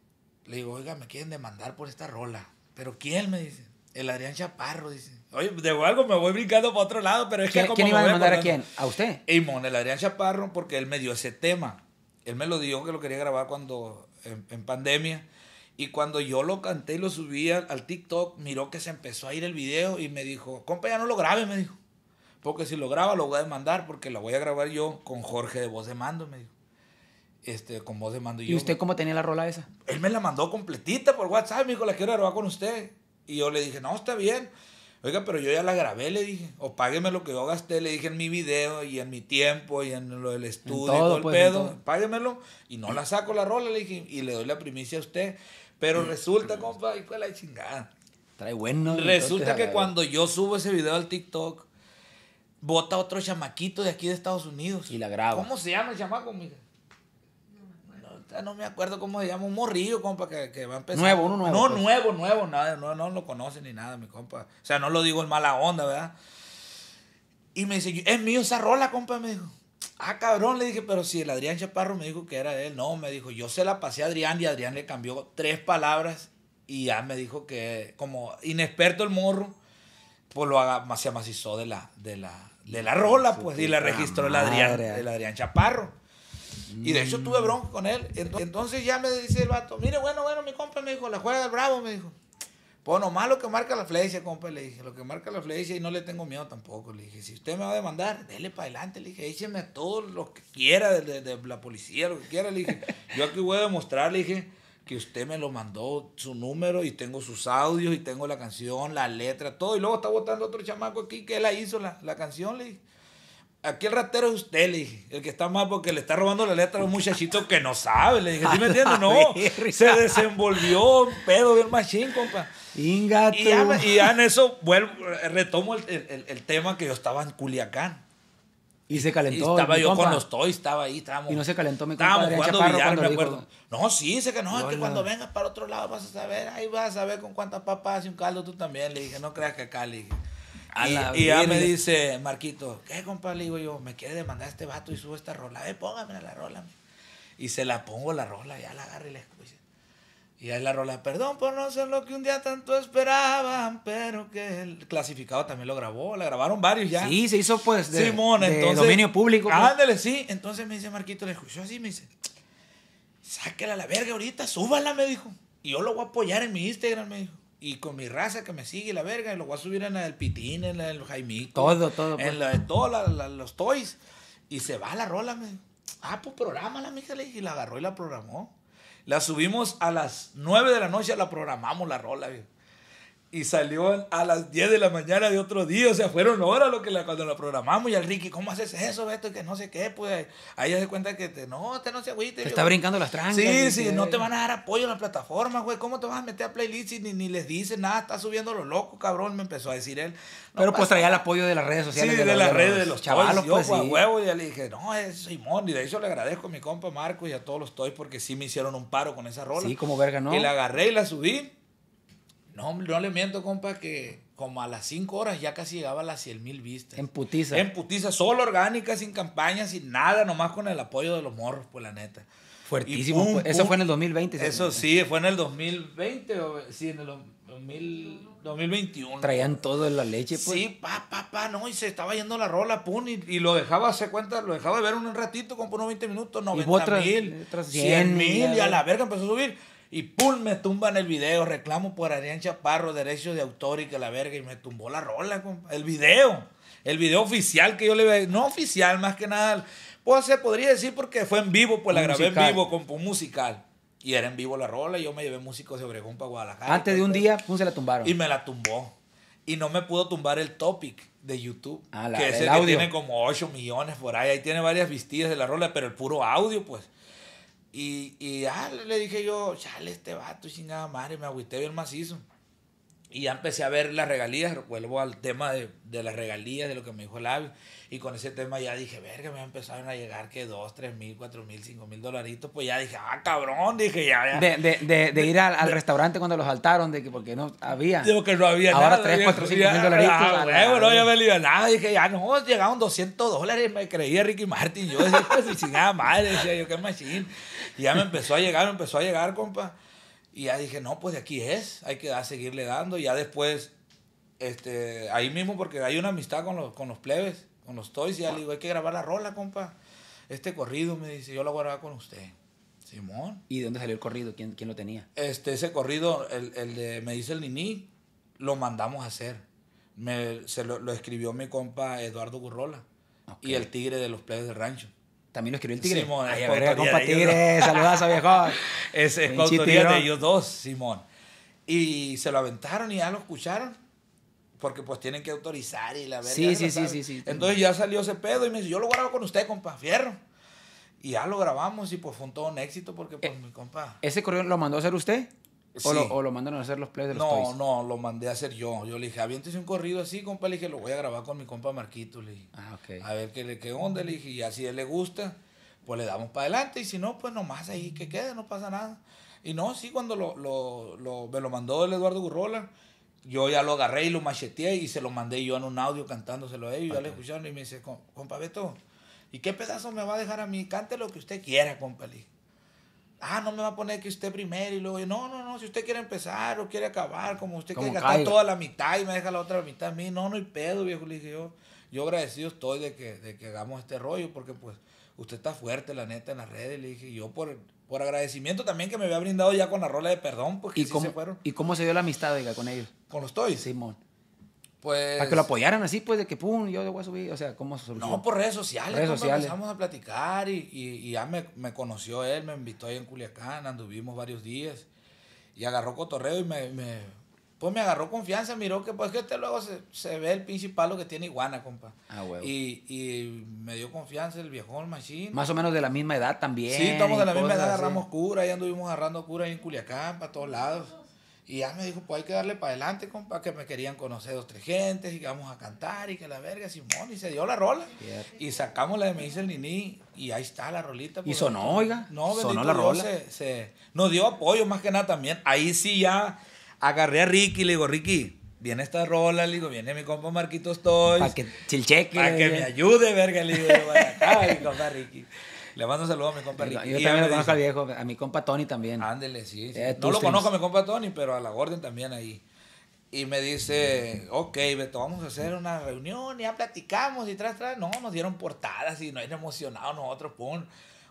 le digo, oiga, me quieren demandar por esta rola. ¿Pero quién? Me dice. El Adrián Chaparro, dice. Oye, de algo me voy brincando para otro lado, pero es que ¿Quién iba a demandar a quién? ¿A usted? Eymon, el Adrián Chaparro, porque él me dio ese tema. Él me lo dijo que lo quería grabar cuando, en, pandemia. Y cuando yo lo canté y lo subí al, TikTok, miró que se empezó a ir el video y me dijo, compa, ya no lo grabe, me dijo. Porque si lo graba, lo voy a demandar, porque lo voy a grabar yo con Jorge de voz de mando, me dijo. Este, con voz de mando. ¿Y, ¿Y usted cómo tenía la rola esa? Él me la mandó completita por WhatsApp, me dijo, la quiero grabar con usted. Y yo le dije, no, está bien. Oiga, pero yo ya la grabé, le dije. O págueme lo que yo gasté, le dije en mi video y en mi tiempo y en lo del estudio y todo el pues, pedo. y no la saco la rola, le dije. Y le doy la primicia a usted. Pero resulta, compa, y la chingada. Trae bueno. Resulta que cuando yo subo ese video al TikTok, bota otro chamaquito de aquí de Estados Unidos. Y la graba. ¿Cómo se llama el chamaco, no me acuerdo cómo se llama, un morrillo, compa, que, va a empezar. Nuevo, uno nuevo. No, pues. nuevo, nuevo, nada, no, no lo conoce ni nada, mi compa. O sea, no lo digo en mala onda, ¿verdad? Y me dice, es mío esa rola, compa, me dijo. Ah, cabrón, le dije, pero si el Adrián Chaparro me dijo que era él. No, me dijo, yo se la pasé a Adrián y Adrián le cambió tres palabras y ya me dijo que, como inexperto el morro, pues lo haga, se amacizó de la, de la, de la rola, pues, y la registró el Adrián, el Adrián Chaparro. Y de hecho tuve bronca con él. Entonces ya me dice el vato, mire, bueno, bueno, mi compa me dijo, la juega del bravo, me dijo. Pues nomás lo que marca la flecha, compa, le dije, lo que marca la flecha y no le tengo miedo tampoco. Le dije, si usted me va a demandar, dele para adelante. Le dije, écheme a todos los que quiera, de, la policía, lo que quiera. Le dije, yo aquí voy a demostrar, le dije, que usted me lo mandó su número y tengo sus audios y tengo la canción, la letra, todo. Y luego está votando otro chamaco aquí que él la hizo, la, la canción, le dije aquí el ratero es usted, le dije. El que está mal porque le está robando la letra a un muchachito que no sabe. Le dije, ¿sí me entiendes? No. Se desenvolvió un pedo bien machín, compa. Y, ya, y en eso retomo el, el, el, tema que yo estaba en Culiacán. Y se calentó. estaba yo con los toys, estaba ahí, estábamos. Y no se calentó mi compadre. Estábamos jugando me dijo... acuerdo. No, sí, sé que no, es que cuando vengas para otro lado vas a saber, ahí vas a ver con cuántas papas y un caldo tú también. Le dije, no creas que acá, le dije y, ya me dice, Marquito, ¿qué, compadre? Le digo yo, me quiere demandar este vato y subo esta rola. Eh, póngame la rola. Y se la pongo la rola, ya la agarro y la escucho. Y ahí la rola, perdón por no ser lo que un día tanto esperaban, pero que el clasificado también lo grabó, la grabaron varios ya. Sí, se hizo pues de, Simón, dominio público. Pues. ándele sí. Entonces me dice Marquito, le escuchó así, me dice, sáquela a la verga ahorita, súbala, me dijo. Y yo lo voy a apoyar en mi Instagram, me dijo y con mi raza que me sigue la verga, y lo voy a subir en la Pitín, en el Jaime Jaimito. Todo, todo. En pues. de todos los toys. Y se va la rola, me. Ah, pues la mija, le dije. Y la agarró y la programó. La subimos a las 9 de la noche, la programamos la rola, y salió a las 10 de la mañana de otro día, o sea, fueron horas lo que la, cuando la programamos y al Ricky, ¿cómo haces eso, Beto? Y que no sé qué, pues ahí se cuenta que te, no, te no se agüite. Te está brincando las trancas. Sí, sí, no te van a dar apoyo en la plataforma, güey, ¿cómo te vas a meter a playlist y ni, les dices nada? está subiendo lo loco, cabrón, me empezó a decir él. Pero pues traía el apoyo de las redes sociales. Sí, de, las redes, de los chavalos. Yo, pues, huevo, y le dije, no, es Simón, y de eso le agradezco a mi compa Marco y a todos los toys porque sí me hicieron un paro con esa rola. Sí, como verga, ¿no? Y la agarré y la subí. No, no le miento, compa, que como a las 5 horas ya casi llegaba a las 100 mil vistas. En putiza. En putiza, solo orgánica, sin campaña, sin nada, nomás con el apoyo de los morros, pues la neta. Fuertísimo. Pues, eso fue en el 2020. Eso sí, fue en el 2020, sí, en el 2021. Traían todo en la leche, pues. Sí, pa, pa, pa, no, y se estaba yendo la rola, pum, y, lo dejaba, se cuenta, lo dejaba de ver un ratito, con unos 20 minutos, 90 mil, 100 mil, y a la verga empezó a subir. Y pum, me tumban el video. Reclamo por Arián Chaparro, derechos de autor y que la verga. Y me tumbó la rola, compa. El video. El video oficial que yo le No oficial, más que nada. Pues se podría decir porque fue en vivo, pues la grabé en vivo, con un musical. Y era en vivo la rola. Y yo me llevé músicos de Obregón para Guadalajara. Antes de pues, un pues. día, pum, se la tumbaron. Y me la tumbó. Y no me pudo tumbar el topic de YouTube. Ah, que audio. tiene como 8 millones por ahí. Ahí tiene varias vistillas de la rola, pero el puro audio, pues. Y, y ah, le dije yo, chale, este vato, chingada madre, me agüité bien macizo. Y ya empecé a ver las regalías, vuelvo al tema de, de las regalías, de lo que me dijo el al Y con ese tema ya dije, verga, me empezaron a llegar que dos, tres mil, cuatro mil, cinco mil dolaritos. Pues ya dije, ah, cabrón, dije ya. ya. De, de, de, ir al, al restaurante cuando los saltaron, de que porque no había. Digo que no había Ahora tres, cuatro, mil dolaritos. Ah, bueno, no, yo me nada. Dije, ya no, llegaron 200 dólares. Me creía Ricky Martin. Yo decía, pues, si nada madre, yo, qué machine. Y ya me empezó a llegar, me empezó a llegar, compa. Y ya dije, no, pues de aquí es, hay que seguirle dando. Y ya después, este, ahí mismo, porque hay una amistad con los, con plebes, con los toys, y ya le digo, hay que grabar la rola, compa. Este corrido, me dice, yo lo guardaba con usted. Simón. ¿Y de dónde salió el corrido? ¿Quién, quién lo tenía? Este, ese corrido, el, de Me dice el Niní, lo mandamos a hacer. se lo, escribió mi compa Eduardo Gurrola y el tigre de los plebes del rancho. También lo escribió el Tigre. Simón, ahí a compa Tigre, saludazo viejo. es es de ellos dos, Simón. Y se lo aventaron y ya lo escucharon. Porque pues tienen que autorizar y la verdad. Sí, sí, sí, sí, sí, Entonces ya salió ese pedo y me dice, yo lo grabo con usted, compa, fierro. Y ya lo grabamos y pues fue un todo un éxito porque pues eh, mi compa. ¿Ese correo lo mandó a hacer usted? O, lo, o, mandaron a hacer los plays de los No, no, lo mandé a hacer yo. Yo le dije, aviéntese un corrido así, compa. Le dije, lo voy a grabar con mi compa Marquito. Le dije, ah, a ver qué, qué onda. Le dije, y así a él le gusta, pues le damos para adelante. Y si no, pues nomás ahí que quede, no pasa nada. Y no, sí, cuando lo, lo, lo, me lo mandó el Eduardo Gurrola, yo ya lo agarré y lo macheteé y se lo mandé yo en un audio cantándoselo a ellos. yo Ya le y me dice, compa Beto, ¿y qué pedazo me va a dejar a mí? Cante lo que usted quiera, compa. Le ah, no me va a poner que usted primero y luego no, no, no, si usted quiere empezar o quiere acabar, como usted quiere gastar toda la mitad y me deja la otra mitad a mí, no, no hay pedo, viejo, le dije yo, yo agradecido estoy de que, de que hagamos este rollo porque pues usted está fuerte, la neta, en las redes, le dije yo por, por agradecimiento también que me había brindado ya con la rola de perdón, porque ¿Y sí se fueron. ¿Y cómo se dio la amistad, diga, con ellos? Con los Toys. Simón. Pues para que lo apoyaran así, pues, de que pum, yo voy a subir, o sea, ¿cómo se solucionó? No, por redes sociales, empezamos a platicar y, ya me, conoció él, me invitó ahí en Culiacán, anduvimos varios días y agarró cotorreo y me, me pues me agarró confianza, miró que pues que este luego se, ve el principal lo que tiene iguana, compa. Ah, Y, me dio confianza el viejón machine. Más o menos de la misma edad también. Sí, estamos de la misma edad, agarramos cura, y anduvimos agarrando cura ahí en Culiacán, para todos lados. Y ya me dijo, pues hay que darle para adelante, compa, que me querían conocer dos, tres gentes y que vamos a cantar y que la verga, Simón, y se dio la rola. Y sacamos la de Me dice el Nini y ahí está la rolita. Pues. y sonó, oiga. No, sonó la rola. nos dio apoyo más que nada también. Ahí sí ya agarré a Ricky y le digo, Ricky, viene esta rola, le digo, viene mi compa Marquito Stoy. Para que chilcheque. Para que me ayude, verga, le digo, para acá, compa Ricky. Le mando un saludo a mi compa Ricky. Yo, también lo conozco al viejo, a mi compa Tony también. Ándele, sí. Eh, no lo conozco a mi compa Tony, pero a la Gordon también ahí. Y me dice, ok, Beto, vamos a hacer una reunión, ya platicamos y tras, tras. No, nos dieron portadas y nos emocionados nosotros, pum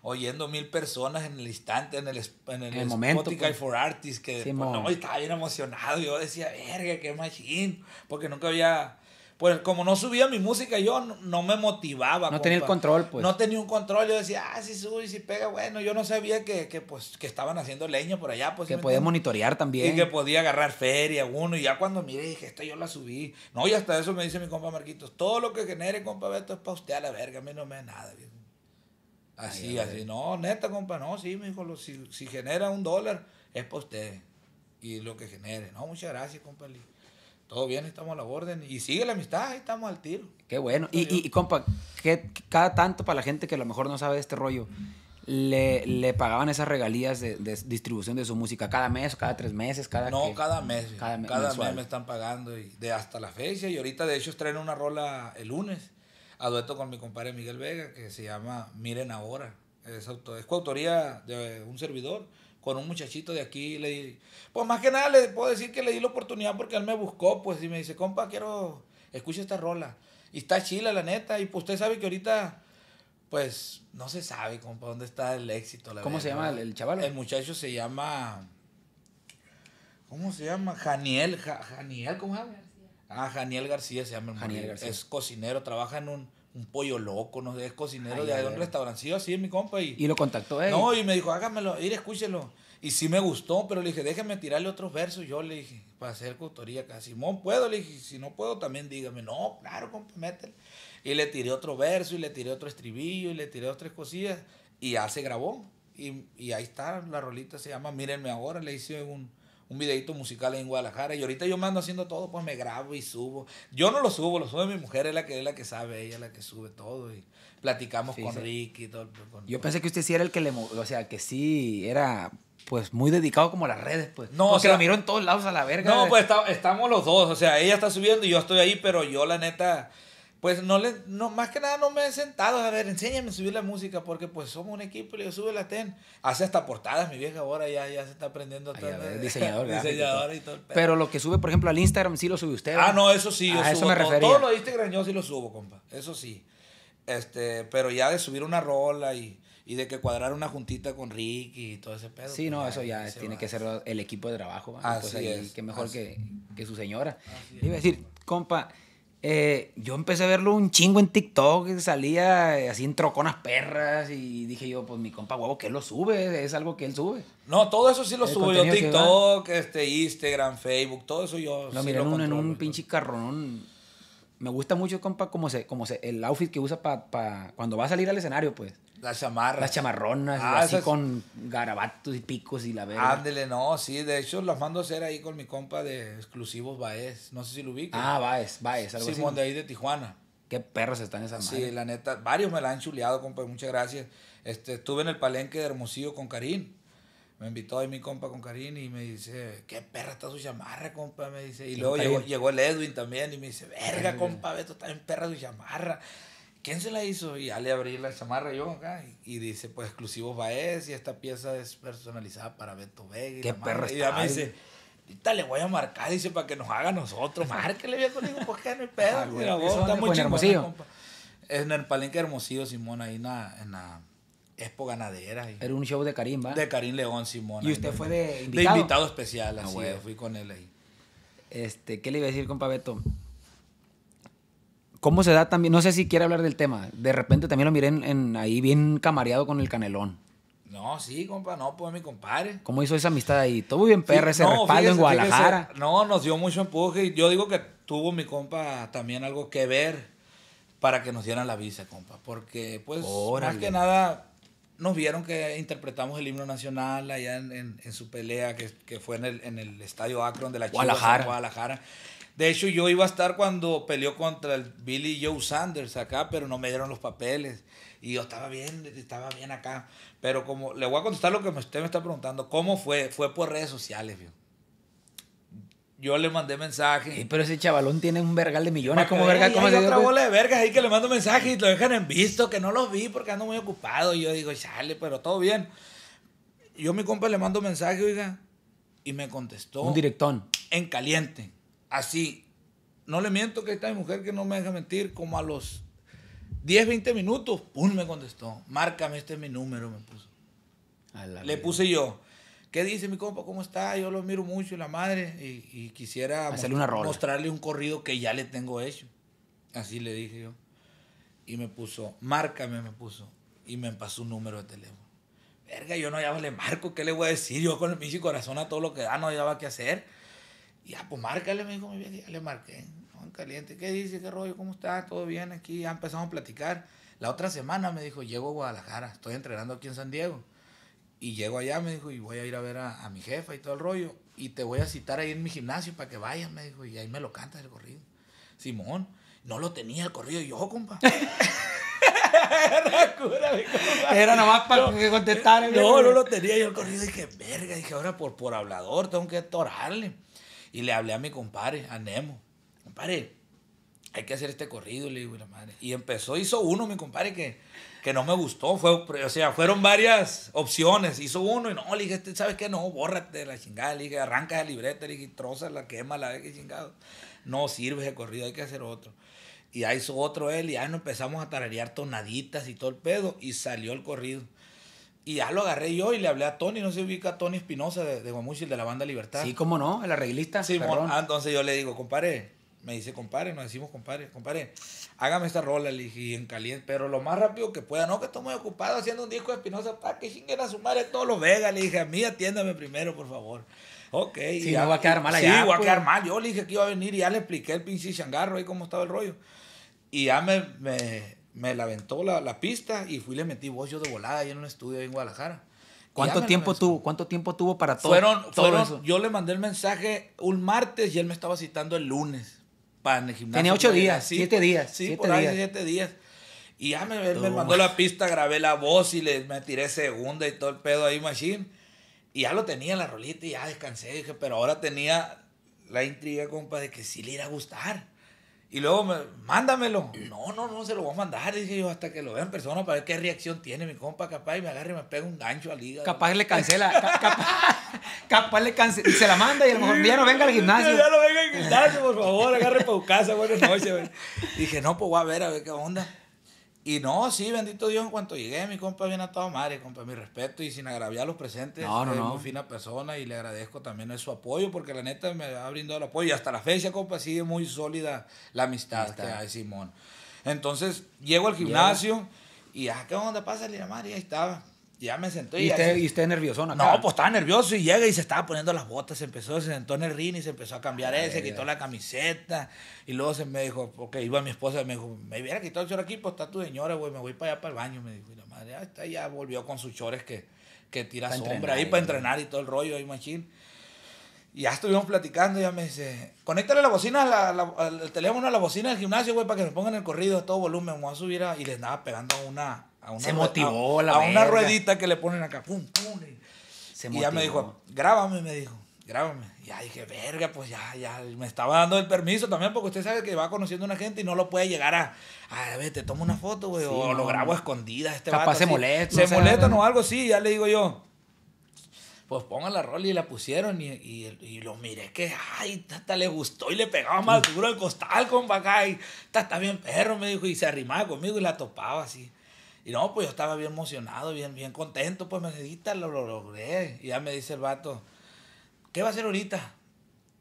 oyendo mil personas en el instante, en el, en el, el momento, Spotify pues. for Artists, que sí, pues, no, estaba bien emocionado. Yo decía, verga, qué machine, porque nunca había pues como no subía mi música, yo no, me motivaba. No tenía el control, pues. No tenía un control. Yo decía, ah, si sube si pega, bueno, yo no sabía que, pues, estaban haciendo leña por allá. Pues, que podía monitorear también. Y que podía agarrar feria, uno. Y ya cuando mire, dije, esta yo la subí. No, y hasta eso me dice mi compa Marquitos, todo lo que genere, compa Beto, es para usted a la verga, a mí no me da nada, Así, así. No, neta, compa, no, sí, mi hijo, si, genera un dólar, es para usted. Y lo que genere. No, muchas gracias, compa Lito todo bien, estamos a la orden. Y sigue la amistad, ahí estamos al tiro. Qué bueno. Y, y, compa, cada tanto para la gente que a lo mejor no sabe de este rollo, le, pagaban esas regalías de, distribución de su música cada mes, cada tres meses, cada No, cada mes. Cada, mes, me están pagando y de hasta la fecha. Y ahorita, de hecho, estreno una rola el lunes a dueto con mi compadre Miguel Vega que se llama Miren Ahora. Es, es coautoría de un servidor con un muchachito de aquí. Le pues más que nada le puedo decir que le di la oportunidad porque él me buscó, pues, y me dice, compa, quiero, escucha esta rola. Y está chila, la neta. Y pues usted sabe que ahorita, pues, no se sabe, compa, dónde está el éxito. ¿Cómo se llama el, chaval? El muchacho se llama, ¿cómo se llama? Janiel, Janiel, ¿cómo se llama? Ah, Janiel García se llama el Janiel García. Es cocinero, trabaja en un un pollo loco, no sé, es cocinero de, un restaurancillo así, mi compa. Y, y lo contactó él. No, y me dijo, hágamelo, ir, escúchelo. Y sí me gustó, pero le dije, déjeme tirarle otros versos. Yo le dije, para hacer costoría acá. Simón, ¿puedo? Le dije, si no puedo, también dígame. No, claro, compa, métele. Y le tiré otro verso, y le tiré otro estribillo, y le tiré otras tres cosillas. Y ya se grabó. Y, y ahí está, la rolita se llama Mírenme Ahora. Le hice un, un videito musical en Guadalajara. Y ahorita yo mando haciendo todo, pues me grabo y subo. Yo no lo subo, lo sube mi mujer, es la que, es la que sabe, ella es la que sube todo. Y platicamos con Ricky y todo. Pues, yo pensé que usted sí era el que le, o sea, que sí era pues muy dedicado como a las redes, pues. No, se o sea, la miró en todos lados a la verga. No, pues estamos los dos, o sea, ella está subiendo y yo estoy ahí, pero yo la neta pues no le, no, más que nada no me he sentado, a ver, enséñame a subir la música, porque pues somos un equipo y yo sube la ten. Hace hasta portadas, mi vieja ahora ya, ya se está aprendiendo todo. Ver, diseñador, diseñador y todo el Pero lo que sube, por ejemplo, al Instagram sí lo sube usted. Ah, no, eso sí, yo a ah, subo eso me todo, refería. todo lo diste Instagram yo lo subo, compa, eso sí. Este, pero ya de subir una rola y de que cuadrar una juntita con rick y todo ese pedo. Sí, pues no, eso ya tiene que ser el equipo de trabajo. Así Que mejor que, su señora. Así Iba a decir, compa, eh, yo empecé a verlo un chingo en TikTok, eh, salía eh, así en troconas perras y dije yo, pues mi compa huevo que él lo sube, es algo que él sube. No, todo eso sí lo sube. subo yo, TikTok, este, Instagram, Facebook, todo eso yo lo sí en, un, pues. pinche carrón. Me gusta mucho, compa, como se, como se, el outfit que usa para cuando va a salir al escenario, pues. Las chamarras. Las chamarronas, ah, así con garabatos y picos y la verga. Ándele, no, sí, de hecho las mando a hacer ahí con mi compa de exclusivos Baez, no sé si lo ubico. Ah, Baez, Baez, algo Simón de ahí de Tijuana. Qué perros están esas manos. Sí, la neta, varios me la han chuleado, compa, muchas gracias. Este, estuve en el palenque de Hermosillo con Karim. Me invitó ahí mi compa con Karim y me dice, qué perra está su chamarra, compa, me dice. Y luego llegó, el Edwin también y me dice, verga, compa, esto está en perra su chamarra. ¿quién se la hizo? Y ya le abrí la chamarra yo acá y, dice, pues exclusivo Baez y esta pieza es personalizada para Beto Vega. Qué perro Y me dice, ahorita le voy a marcar, dice, para que nos haga nosotros. Márquele, viejo, le digo, pues qué, no hay pedo. Ah, mira, vos, está muy Es En el palenque hermosillo, Simón, ahí en la, Expo Ganadera. Era un show de Karim, ¿va? De Karim León, Simón. ¿Y usted fue de invitado? De invitado especial, ah, así, bueno. fui con él ahí. Este, ¿Qué le iba a decir, compa Beto? ¿Cómo se da también? No sé si quiere hablar del tema. De repente también lo miré en, ahí bien camareado con el canelón. No, sí, compa, no, pues mi compadre. ¿Cómo hizo esa amistad ahí? Todo bien perra ese no, en Guadalajara. no, nos dio mucho empuje. Yo digo que tuvo mi compa también algo que ver para que nos dieran la visa, compa. Porque, pues, más que nada, nos vieron que interpretamos el himno nacional allá en, su pelea, que, fue en el, Estadio Akron de la Guadalajara. Guadalajara. De hecho, yo iba a estar cuando peleó contra el Billy Joe Sanders acá, pero no me dieron los papeles. Y yo estaba bien, estaba bien acá. Pero como le voy a contestar lo que usted me está preguntando, ¿cómo fue? Fue por redes sociales, Yo le mandé mensaje. pero ese chavalón tiene un vergal de millones. como verga? ¿Cómo hay otra bola de vergas ahí que le mando mensaje y lo dejan en visto, que no los vi porque ando muy ocupado. Y yo digo, chale, pero todo bien. Yo a mi compa le mando mensaje, oiga, y me contestó. Un directón. En caliente así. No le miento que está mi mujer que no me deja mentir, como a los 10, 20 minutos, pum, me contestó. Márcame, este es mi número, me puso. Le puse yo. ¿Qué dice mi compa? ¿Cómo está? Yo lo miro mucho, la madre, y, quisiera mostrarle un corrido que ya le tengo hecho. Así le dije yo. Y me puso, márcame, me puso. Y me pasó un número de teléfono. Verga, yo no ya le marco, ¿qué le voy a decir? Yo con el pinche corazón a todo lo que da, no había que hacer. Y Ya, ah, pues márcale, me dijo mi vieja, ya le marqué. Juan Caliente, ¿qué dice? ¿Qué rollo? ¿Cómo está? ¿Todo bien aquí? Ya empezamos a platicar. La otra semana me dijo, llego a Guadalajara, estoy entrenando aquí en San Diego. Y llego allá, me dijo, y voy a ir a ver a, mi jefa y todo el rollo. Y te voy a citar ahí en mi gimnasio para que vayas, me dijo. Y ahí me lo canta el corrido. Simón, no lo tenía el corrido yo, compa. Era, cura, mi Era nomás para contestar. que No, no lo tenía yo el corrido. Dije, verga, dije, ahora por, por hablador tengo que torarle y le hablé a mi compadre, a Nemo. Compadre, hay que hacer este corrido, le digo, la madre. Y empezó, hizo uno, mi compadre, que, que no me gustó. Fue, o sea, fueron varias opciones. Hizo uno y no, le dije, este, ¿sabes qué? No, bórrate la chingada. Le dije, arranca la libreta, le dije, troza la quema, la que chingado. No sirve ese corrido, hay que hacer otro. Y ahí hizo otro él y ya empezamos a tararear tonaditas y todo el pedo y salió el corrido. Y ya lo agarré yo y le hablé a Tony, no sé ubica a Tony Espinosa de, de Guamuchil, de la banda Libertad. Sí, cómo no, el arreglista. Sí, ah, entonces yo le digo, compadre, me dice compadre, nos decimos compadre, compadre, hágame esta rola, le dije, en caliente, pero lo más rápido que pueda, no que estoy muy ocupado haciendo un disco de Espinosa, para que chinguen a su madre todos los Vegas, le dije, a mí atiéndame primero, por favor. Ok. Sí, agua a quedar mal allá. Sí, agua a pues. quedar mal. Yo le dije que iba a venir y ya le expliqué el pinche changarro ahí cómo estaba el rollo. Y ya me me la aventó la, pista y fui y le metí voz yo de volada en un estudio en Guadalajara. ¿Cuánto tiempo tuvo? ¿Cuánto tiempo tuvo para todo? Fueron, todo eso? yo le mandé el mensaje un martes y él me estaba citando el lunes para el gimnasio. Tenía ocho días, siete días. Sí, siete días. siete días. Y ya me, mandó la pista, grabé la voz y le, me tiré segunda y todo el pedo ahí, machine. Y ya lo tenía la rolita y ya descansé. Dije, pero ahora tenía la intriga, compa, de que sí le iba a gustar. Y luego, mándamelo. No, no, no, se lo voy a mandar, dije yo, hasta que lo vea en persona para ver qué reacción tiene mi compa, capaz, y me agarre y me pega un gancho al liga Capaz le cancela, capaz, capaz, le cancela, y se la manda y a lo mejor ya no venga al gimnasio. Ya no venga al gimnasio, por favor, agarre para su casa, buenas noches. Dije, no, pues voy a ver, a ver qué onda. Y no, sí, bendito Dios, en cuanto llegué, mi compa viene a toda madre, compa, mi respeto y sin agraviar los presentes. No, no, es muy fina persona y le agradezco también su apoyo porque la neta me ha brindado el apoyo y hasta la fecha, compa, sigue muy sólida la amistad, de que Simón. Entonces, llego al gimnasio y, ah, ¿qué onda? pasa la madre, ahí estaba ya me sentó. ¿Y, y usted, y No, pues estaba nervioso y llega y se estaba poniendo las botas. Se empezó, se sentó en el ring y se empezó a cambiar ah, ese, quitó la camiseta. Y luego se me dijo, porque okay, iba mi esposa me dijo, me hubiera quitado el señor aquí, pues está tu señora, güey, me voy para allá para el baño. Me dijo, y la madre, está, ya volvió con sus chores que, que tira su sombra ahí para entrenar y todo el rollo ahí, machine. Y ya estuvimos platicando, ya me dice, conéctale la bocina, el teléfono a la bocina del gimnasio, güey, para que me pongan el corrido a todo volumen, vamos a subir Y les andaba pegando una, se motivó a, A una ruedita que le ponen acá, pum, pum. y ya me dijo, grábame, me dijo, grábame. Y ya dije, verga, pues ya, ya, me estaba dando el permiso también, porque usted sabe que va conociendo a una gente y no lo puede llegar a, a ver, te tomo una foto, güey, o lo grabo escondida Este se molesta. Se molesta o algo así, ya le digo yo. Pues pongan la rol y la pusieron y, y, lo miré que, ay, hasta le gustó y le pegaba más duro el costal, compa, acá, y está bien perro, me dijo, y se arrimaba conmigo y la topaba así. Y no, pues yo estaba bien emocionado, bien, bien contento, pues me necesita, lo, lo logré. Y ya me dice el vato, ¿qué va a hacer ahorita?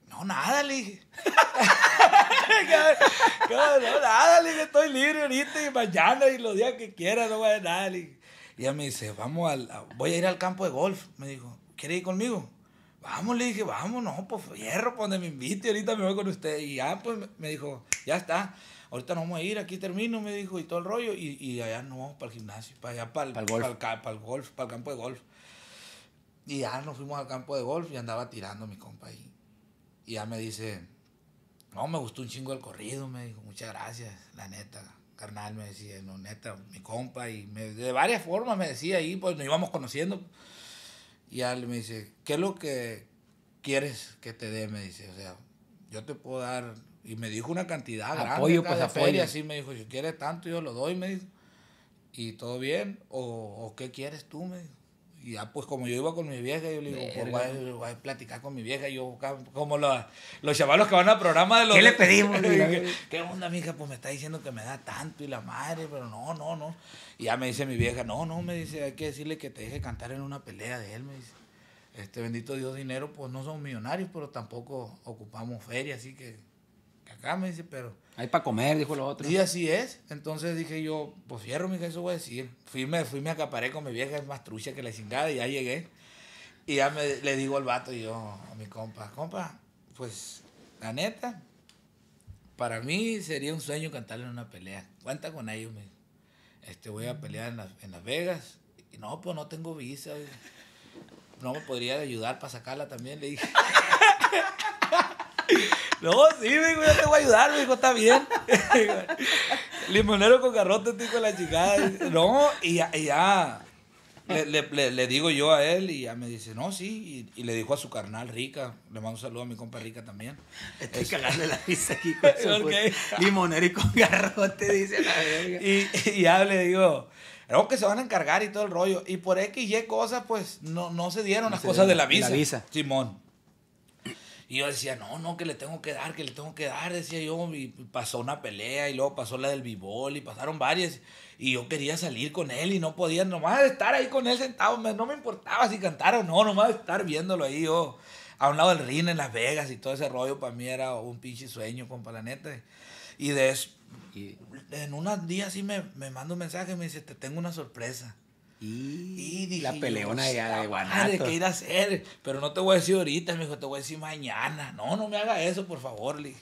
No, nada, le dije. no, nada, le dije, estoy libre ahorita y mañana y los días que quiera, no va a hacer nada, le dije. Y ya me dice, vamos al, voy a ir al campo de golf, me dijo, ¿quiere ir conmigo? Vamos, le dije, vamos, no, pues hierro, pues donde me ahorita me voy con usted. Y ya, pues me dijo, ya está ahorita nos vamos a ir, aquí termino, me dijo, y todo el rollo, y, allá nos vamos para el gimnasio, para allá, para el, golf, para, el campo de golf. Y ya nos fuimos al campo de golf y andaba tirando mi compa ahí. Y ya me dice, no, me gustó un chingo el corrido, me dijo, muchas gracias, la neta, carnal, me decía, no, neta, mi compa, y de varias formas me decía ahí, pues nos íbamos conociendo. Y ya me dice, ¿qué es lo que quieres que te dé? Me dice, o sea, yo te puedo dar y me dijo una cantidad grande apoyo, pues, así me dijo, si quieres tanto yo lo doy, me Y todo bien, o, qué quieres tú, me Y ya pues como yo iba con mi vieja, yo le digo, pues voy, a, platicar con mi vieja, yo como los, los chavalos que van al programa de los... ¿Qué le pedimos? ¿Qué, ¿Qué onda, mija? Pues me está diciendo que me da tanto y la madre, pero no, no, no. Y ya me dice mi vieja, no, no, me dice, hay que decirle que te deje cantar en una pelea de él, me dice. Este bendito Dios dinero, pues no somos millonarios, pero tampoco ocupamos feria, así que acá, me dice, pero... Hay para comer, dijo el otro. y así es. Entonces dije yo, pues fierro, mija, eso voy a decir. Fui, me, fui, me acaparé con mi vieja, es más trucha que la chingada, y ya llegué. Y ya me, le digo al vato, yo, a mi compa, compa, pues, la neta, para mí sería un sueño cantarle en una pelea. Cuenta con ellos, me este, voy a pelear en, Las Vegas. Y no, pues no tengo visa. No me podría ayudar para sacarla también, le dije. No, sí, yo te voy a ayudar, dijo, está bien. Limonero con garrote, con la chica. No, y ya, Le, digo yo a él y ya me dice, no, sí. Y, le dijo a su carnal Rica, le mando un saludo a mi compa Rica también. Estoy cagando la visa aquí con limonero y con garrote, dice la verga. Y, ya le digo, creo que se van a encargar y todo el rollo. Y por X y cosas, pues no, no se dieron las cosas de la visa. La visa. Simón. Y yo decía, no, no, que le tengo que dar, que le tengo que dar, decía yo. Y pasó una pelea y luego pasó la del bibol y pasaron varias. Y yo quería salir con él y no podía, nomás estar ahí con él sentado, no me importaba si cantaron o no, nomás estar viéndolo ahí yo. A un lado del ring en Las Vegas y todo ese rollo para mí era un pinche sueño, con la Y de eso, en unos días sí me, me manda un mensaje me dice, te tengo una sorpresa. Y, la peleona ya pues, de ah, Guanajuato. ¿Qué ir a hacer? Pero no te voy a decir ahorita, me dijo, te voy a decir mañana. No, no me haga eso, por favor, le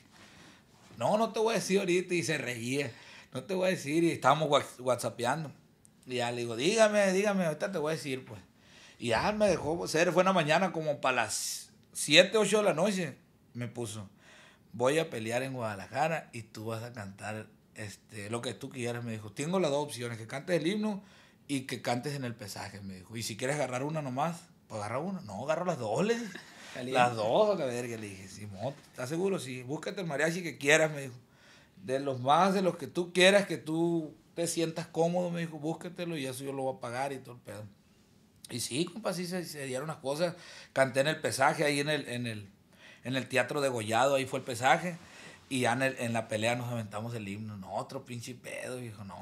No, no te voy a decir ahorita. Y se reía. No te voy a decir. Y estábamos whatsappeando. Y ya le digo, dígame, dígame, ahorita te voy a decir, pues. Y ya me dejó ser. Fue una mañana como para las 7, 8 de la noche. Me puso, voy a pelear en Guadalajara y tú vas a cantar este, lo que tú quieras. Me dijo, tengo las dos opciones, que cantes el himno y que cantes en el pesaje, me dijo. Y si quieres agarrar una nomás, pues agarra una. No, agarro las dos, Las dos, a ver, que le dije. Simón, ¿estás seguro? Sí, búscate el mariachi que quieras, me dijo. De los más, de los que tú quieras, que tú te sientas cómodo, me dijo, búscatelo y eso yo lo voy a pagar y todo el pedo. Y sí, compa, sí se, dieron las cosas. Canté en el pesaje ahí en el, en el, en el teatro degollado, ahí fue el pesaje. Y ya en, la pelea nos aventamos el himno. No, otro pinche pedo. Dijo, no,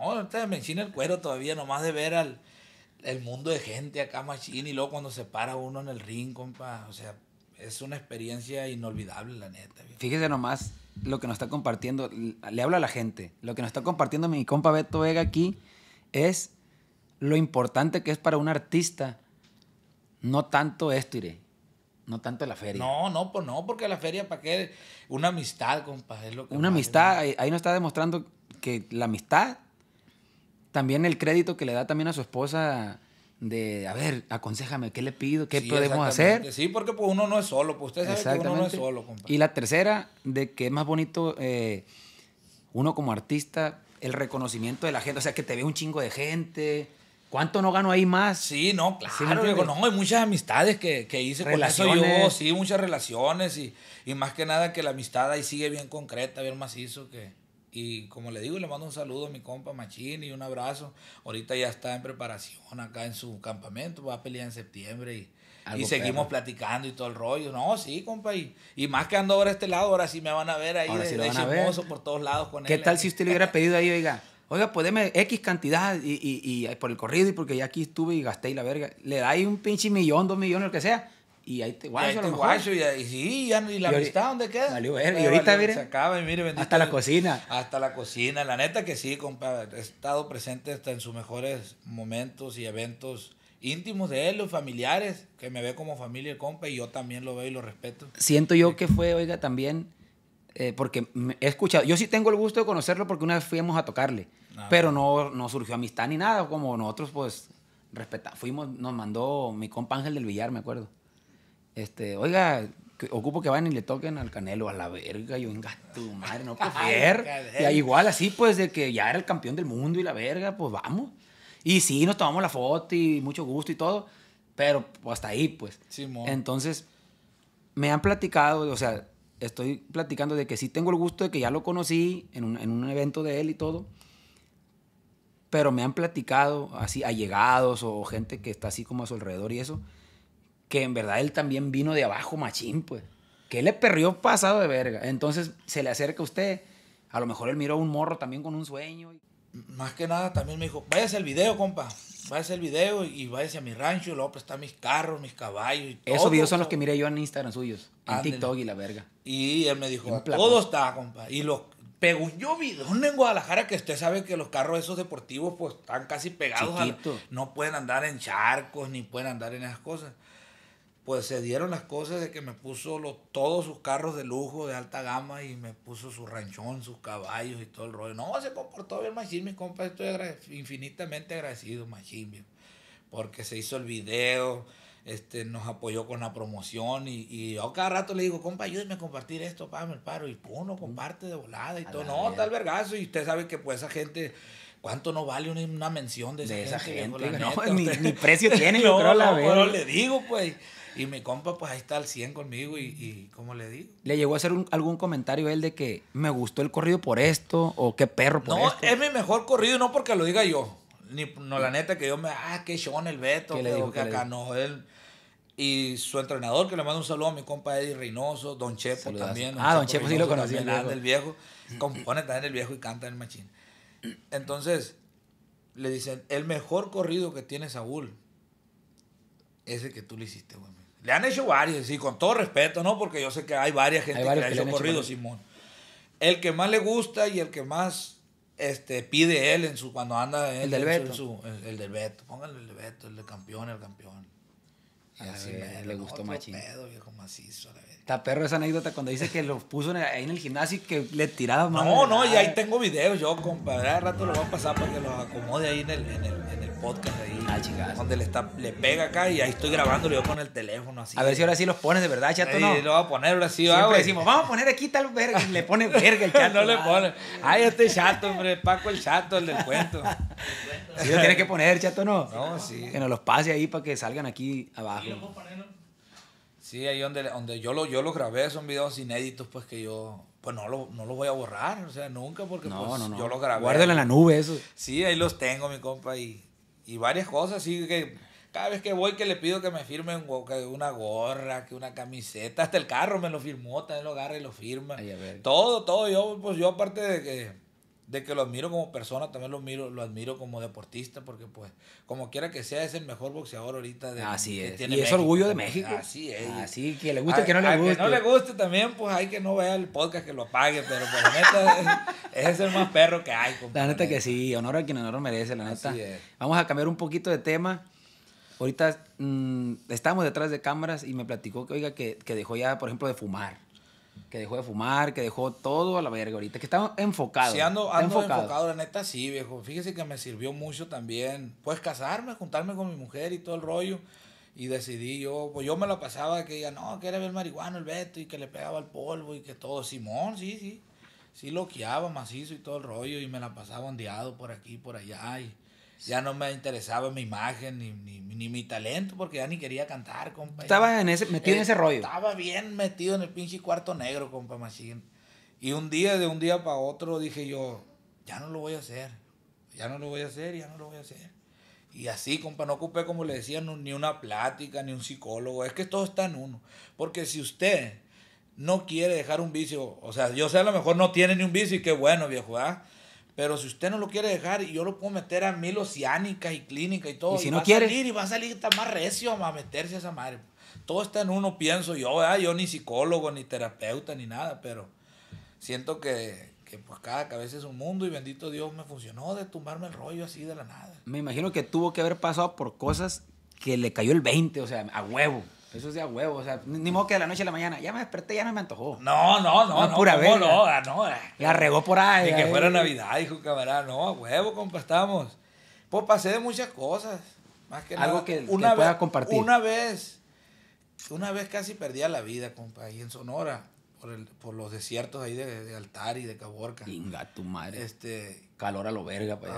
me enchina el cuero todavía, nomás de ver al el mundo de gente acá machín. Y luego cuando se para uno en el ring, compa. O sea, es una experiencia inolvidable, la neta. Fíjese nomás lo que nos está compartiendo. Le habla a la gente. Lo que nos está compartiendo mi compa Beto Vega aquí es lo importante que es para un artista. No tanto esto, iré no tanto la feria. No, no, pues no, porque la feria, ¿para qué? Una amistad, compa. Es lo que una amistad, ahí, nos está demostrando que la amistad, también el crédito que le da también a su esposa de, a ver, aconsejame, ¿qué le pido? ¿Qué podemos hacer? Sí, porque pues, uno no es solo, pues usted sabe que uno no es solo, Y la tercera, de que es más bonito eh, uno como artista, el reconocimiento de la gente, o sea, que te ve un chingo de gente ¿Cuánto no gano ahí más? Sí, no, claro. no, hay muchas amistades que, que hice con eso yo, sí, muchas relaciones y, y, más que nada que la amistad ahí sigue bien concreta, bien macizo. Que, y como le digo, le mando un saludo a mi compa Machín y un abrazo. Ahorita ya está en preparación acá en su campamento, va a pelear en septiembre y, y seguimos platicando y todo el rollo. No, sí, compa. Y, y, más que ando ahora a este lado, ahora sí me van a ver ahí ahora de, sí por todos lados con él. ¿Qué tal si usted le hubiera pedido ahí, oiga? oiga, pues deme X cantidad y, por el corrido y porque ya aquí estuve y gasté y la verga. Le dais un pinche millón, dos millones, lo que sea. Y ahí te guacho, y ahí te guacho y, sí, y la amistad, ¿dónde queda? Y ahorita, mire, hasta la cocina. Hasta la cocina. La neta que sí, compa, He estado presente hasta en sus mejores momentos y eventos íntimos de él, los familiares, que me ve como familia el compa y yo también lo veo y lo respeto. Siento yo que fue, oiga, también, eh, porque he escuchado, yo sí tengo el gusto de conocerlo porque una vez fuimos a tocarle Ah. Pero no, no surgió amistad ni nada, como nosotros pues respeta Fuimos, nos mandó mi compa Ángel del Villar, me acuerdo. Este, oiga, ocupo que vayan y le toquen al Canelo a la verga. Yo, venga, tu madre, no prefier. y igual así, pues, de que ya era el campeón del mundo y la verga, pues vamos. Y sí, nos tomamos la foto y mucho gusto y todo, pero pues, hasta ahí, pues. Sí, Entonces, me han platicado, o sea, estoy platicando de que sí tengo el gusto de que ya lo conocí en un evento de él y todo, pero me han platicado así allegados o gente que está así como a su alrededor y eso, que en verdad él también vino de abajo machín, pues. Que le perrió pasado de verga. Entonces se le acerca a usted, a lo mejor él miró un morro también con un sueño. Más que nada también me dijo, váyase al video, compa. Váyase al video y váyase a mi rancho y luego prestar pues, mis carros, mis caballos y todo. Esos videos son los que miré yo en Instagram suyos, en TikTok y la verga. Y él me dijo, todo está, compa. Y los pegó un llovidón en Guadalajara que usted sabe que los carros esos deportivos pues están casi pegados no pueden andar en charcos ni pueden andar en esas cosas pues se dieron las cosas de que me puso todos sus carros de lujo de alta gama y me puso su ranchón sus caballos y todo el rollo no se comportó bien Machín mi compa estoy infinitamente agradecido Machín porque se hizo el video este, nos apoyó con la promoción y, yo cada rato le digo, compa, ayúdeme a compartir esto, págame el paro, y pum, comparte de volada y todo, no, tal vergazo, y usted sabe que pues esa gente... ¿Cuánto no vale una, mención de esa, gente? no, ni, precio tiene, yo creo la no, le digo, pues. Y mi compa, pues ahí está al 100 conmigo y, y ¿cómo le digo? ¿Le llegó a hacer algún comentario él de que me gustó el corrido por esto o qué perro por esto? No, es mi mejor corrido, no porque lo diga yo. no, la mm. neta que yo me, ah, qué en el Beto, que acá no, él y su entrenador, que le mando un saludo a mi compa Eddie Reynoso, Don Chepo también. ah, Don Chepo sí lo conocí. El, viejo. Compone también el viejo y canta el machín. Entonces, le dicen, el mejor corrido que tiene Saúl es el que tú le hiciste, güey. Le han hecho varios, sí, con todo respeto, ¿no? Porque yo sé que hay varias gente que, le ha hecho corrido, Simón. El que más le gusta y el que más este, pide él en su cuando anda... Él, el del Beto. el, del Beto, pónganle el del Beto, el de campeón, el campeón así le gustó machín. viejo Está perro esa anécdota cuando dice que lo puso ahí en el gimnasio y que le tiraba No, no, y ahí tengo videos yo, compadre. Al rato lo voy a pasar para que lo acomode ahí en el, podcast. Ahí, ah, chicas. Donde le, pega acá y ahí estoy grabándolo yo con el teléfono. así. A ver si ahora sí los pones de verdad, chato. no sí lo voy a poner ahora sí. Siempre decimos, vamos a poner aquí tal verga. le pone verga el chato. no le pone. Ay, este chato, hombre. Paco el chato, el del cuento. Sí lo tienes que poner, chato, ¿no? No, sí. Que nos los pase ahí para que salgan aquí abajo. Sí, ahí donde, donde yo, lo, yo los grabé son videos inéditos, pues que yo pues no los no lo voy a borrar, o sea, nunca, porque no, pues, yo los grabé. guárdelos en la nube, eso. Sí, ahí los tengo, mi compa, y, y varias cosas, sí, que cada vez que voy que le pido que me firmen una gorra, que una camiseta, hasta el carro me lo firmó, también lo agarra y lo firma. Ay, todo, todo, yo, pues yo aparte de que de que lo admiro como persona, también lo miro lo admiro como deportista, porque pues, como quiera que sea, es el mejor boxeador ahorita de Así es. y es orgullo de pues, México. Así es. Así que le guste que no le guste. que no le guste también, pues hay que no vea el podcast que lo pague pero pues neta es, el más perro que hay. La neta que sí, honor a quien honor merece, la neta. Vamos a cambiar un poquito de tema. Ahorita mm, estamos detrás de cámaras y me platicó que, oiga, que, que dejó ya, por ejemplo, de fumar que dejó de fumar, que dejó todo a la verga ahorita, que estaba enfocado. Sí, ando, enfocado. la neta sí, viejo. Fíjese que me sirvió mucho también, pues casarme, juntarme con mi mujer y todo el rollo. Y decidí yo, pues yo me la pasaba que ella, no, que era el marihuana, el Beto y que le pegaba el polvo y que todo. Simón, sí, sí. Sí loqueaba macizo y todo el rollo y me la pasaba ondeado por aquí por allá y ya no me interesaba mi imagen ni, ni, mi talento porque ya ni quería cantar, compa. Estaba en ese, metido en eh, ese rollo. Estaba bien metido en el pinche cuarto negro, compa Machín. Y un día, de un día para otro, dije yo, ya no lo voy a hacer. Ya no lo voy a hacer, ya no lo voy a hacer. Y así, compa, no ocupé, como le decían, ni una plática, ni un psicólogo. Es que todo está en uno. Porque si usted no quiere dejar un vicio, o sea, yo sé, a lo mejor no tiene ni un vicio y qué bueno, viejo, ¿ah? Pero si usted no lo quiere dejar, yo lo puedo meter a mil oceánicas y clínica y todo. Y si y no va A salir, y va a salir está más recio a meterse a esa madre. Todo está en uno, pienso yo, ¿verdad? Yo ni psicólogo, ni terapeuta, ni nada, pero siento que, pues cada cabeza es un mundo y bendito Dios me funcionó de tumbarme el rollo así de la nada. Me imagino que tuvo que haber pasado por cosas que le cayó el 20, o sea, a huevo. Eso es de a huevo, o sea, ni modo que de la noche a la mañana, ya me desperté, ya no me antojó. No, no, no, no, pura vez. No, ah, no, ah. la regó por ahí. y que fuera Navidad, dijo camarada, no, a huevo, compa, estamos. Pues pasé de muchas cosas, más que Algo nada. que, una que vez, pueda compartir. Una vez, una vez casi perdía la vida, compa, ahí en Sonora, por, el, por los desiertos ahí de, de Altar y de Caborca. Inga, tu madre. Este, Calor a lo verga, pues.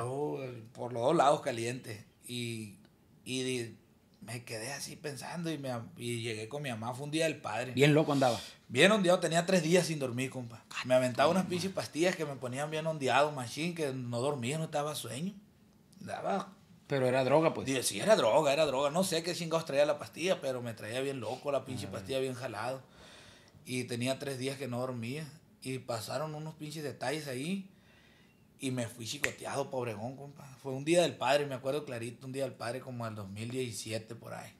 Por los dos lados calientes. Y, y me quedé así pensando y, me, llegué con mi mamá. Fue un día del padre. Bien loco andaba. Bien ondeado, tenía tres días sin dormir, compa. Ah, me aventaba unas pinches pastillas que me ponían bien ondeado, machín, que no dormía, no estaba sueño. Daba. Pero era droga, pues. sí, era droga, era droga. No sé qué chingados traía la pastilla, pero me traía bien loco la pinche ah. pastilla, bien jalado. Y tenía tres días que no dormía. Y pasaron unos pinches detalles ahí y me fui chicoteado, pobregón, compa. Fue un día del padre, me acuerdo clarito, un día del padre como el 2017 por ahí.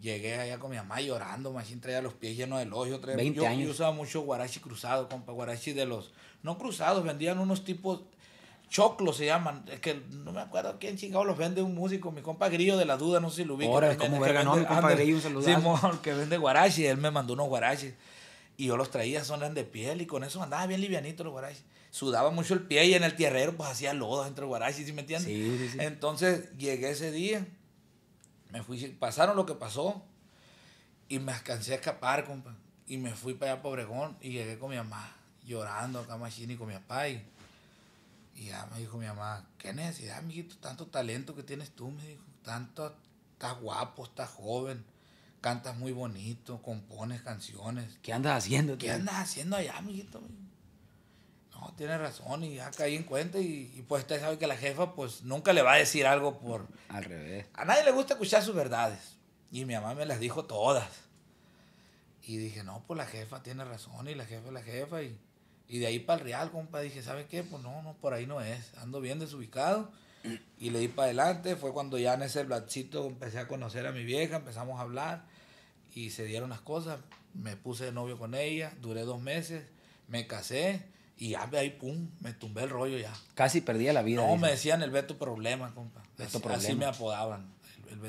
Llegué allá con mi mamá llorando, machín traía los pies llenos de hoyo. Traía, 20 yo, yo, usaba mucho guarachi cruzado, compa, guarachi de los... No cruzados, vendían unos tipos... Choclos se llaman, es que no me acuerdo quién chingado los vende un músico, mi compa Grillo de la Duda, no sé si lo vi. Ahora, como verga, no, mi compa Grillo, un saludazo. Simón, que vende guarachi, él me mandó unos guarachis y yo los traía, son de piel y con eso andaba bien livianito los guarachis sudaba mucho el pie y en el tierrero pues hacía lodos entre guaraches, ¿sí me entiendes? Sí, Entonces llegué ese día, me fui, pasaron lo que pasó y me alcancé a escapar, compa. Y me fui para allá pobregón y llegué con mi mamá, llorando acá machini con mi papá y, ya me dijo mi mamá, qué necesidad, mijito? tanto talento que tienes tú, me dijo, tanto, estás guapo, estás joven cantas muy bonito, compones canciones. ¿Qué andas haciendo? ¿Qué andas haciendo allá, mijito tiene razón y ya caí en cuenta y, pues usted sabe que la jefa pues nunca le va a decir algo por... Al revés. A nadie le gusta escuchar sus verdades y mi mamá me las dijo todas. Y dije, no, pues la jefa tiene razón y la jefa es la jefa y, y de ahí para el real, compa, dije, ¿sabe qué? Pues no, no, por ahí no es, ando bien desubicado y le di para adelante, fue cuando ya en ese blachito empecé a conocer a mi vieja, empezamos a hablar y se dieron las cosas, me puse de novio con ella, duré dos meses, me casé y ya ahí, pum, me tumbé el rollo ya. Casi perdía la vida. No, me decían el Beto Problema, compa. Beto así, así me apodaban.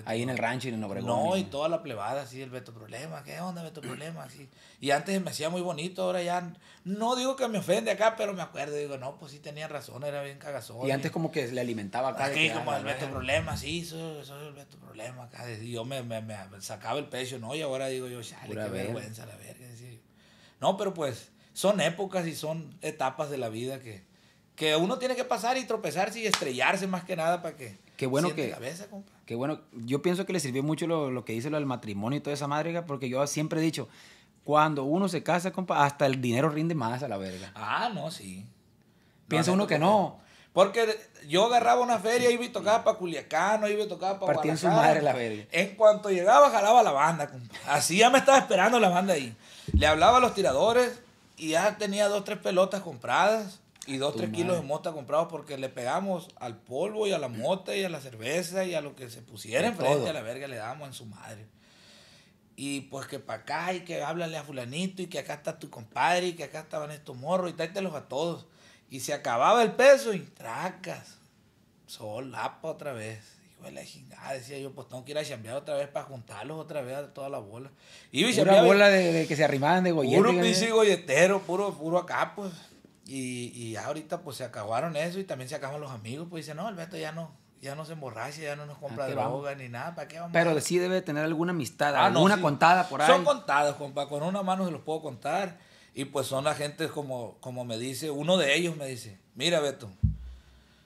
ahí en el rancho y en No, y toda la plebada, así, el Beto Problema. ¿Qué onda, Beto Problema? Así. Y antes me hacía muy bonito, ahora ya. No digo que me ofende acá, pero me acuerdo. Digo, no, pues sí tenía razón, era bien cagazón. Y antes como que le alimentaba acá. Aquí, como ah, el Beto Problema, sí, soy, el Beto Problema acá. Y yo me, sacaba el pecho, ¿no? Y ahora digo yo, chale, qué vergüenza la verga. sí No, pero pues son épocas y son etapas de la vida que, que uno tiene que pasar y tropezarse y estrellarse más que nada para que qué bueno que cabeza, compa. Qué bueno, yo pienso que le sirvió mucho lo, que dice lo del matrimonio y toda esa madre, porque yo siempre he dicho, cuando uno se casa, compa, hasta el dinero rinde más a la verga. Ah, no, sí. Piensa uno que no. Porque yo agarraba una feria, iba y tocaba para Culiacán, iba y tocaba para Partía en su madre la feria. En cuanto llegaba, jalaba la banda, compa. Así ya me estaba esperando la banda ahí. Le hablaba a los tiradores, y ya tenía dos, tres pelotas compradas y dos, tres kilos de mota comprados porque le pegamos al polvo y a la mota y a la cerveza y a lo que se pusiera enfrente a la verga le damos en su madre. Y pues que para acá y que háblale a fulanito y que acá está tu compadre y que acá estaban estos morros y tráetelos a todos. Y se acababa el peso y tracas, solapa otra vez pues decía yo, pues tengo que ir a chambear otra vez para juntarlos otra vez a toda la bola. Y Una bola de, que se arrimaban de gollete. Puro y golletero, puro, acá, pues. Y, y ahorita pues se acabaron eso y también se acaban los amigos, pues dice, no, Alberto Beto ya no, ya no se emborracha, ya no nos compra ah, droga ni nada, ¿para qué vamos? Pero sí debe tener alguna amistad, ah, alguna contada por ahí. Son contados compa, con una mano se los puedo contar. Y pues son la gente como, como me dice, uno de ellos me dice, mira Beto,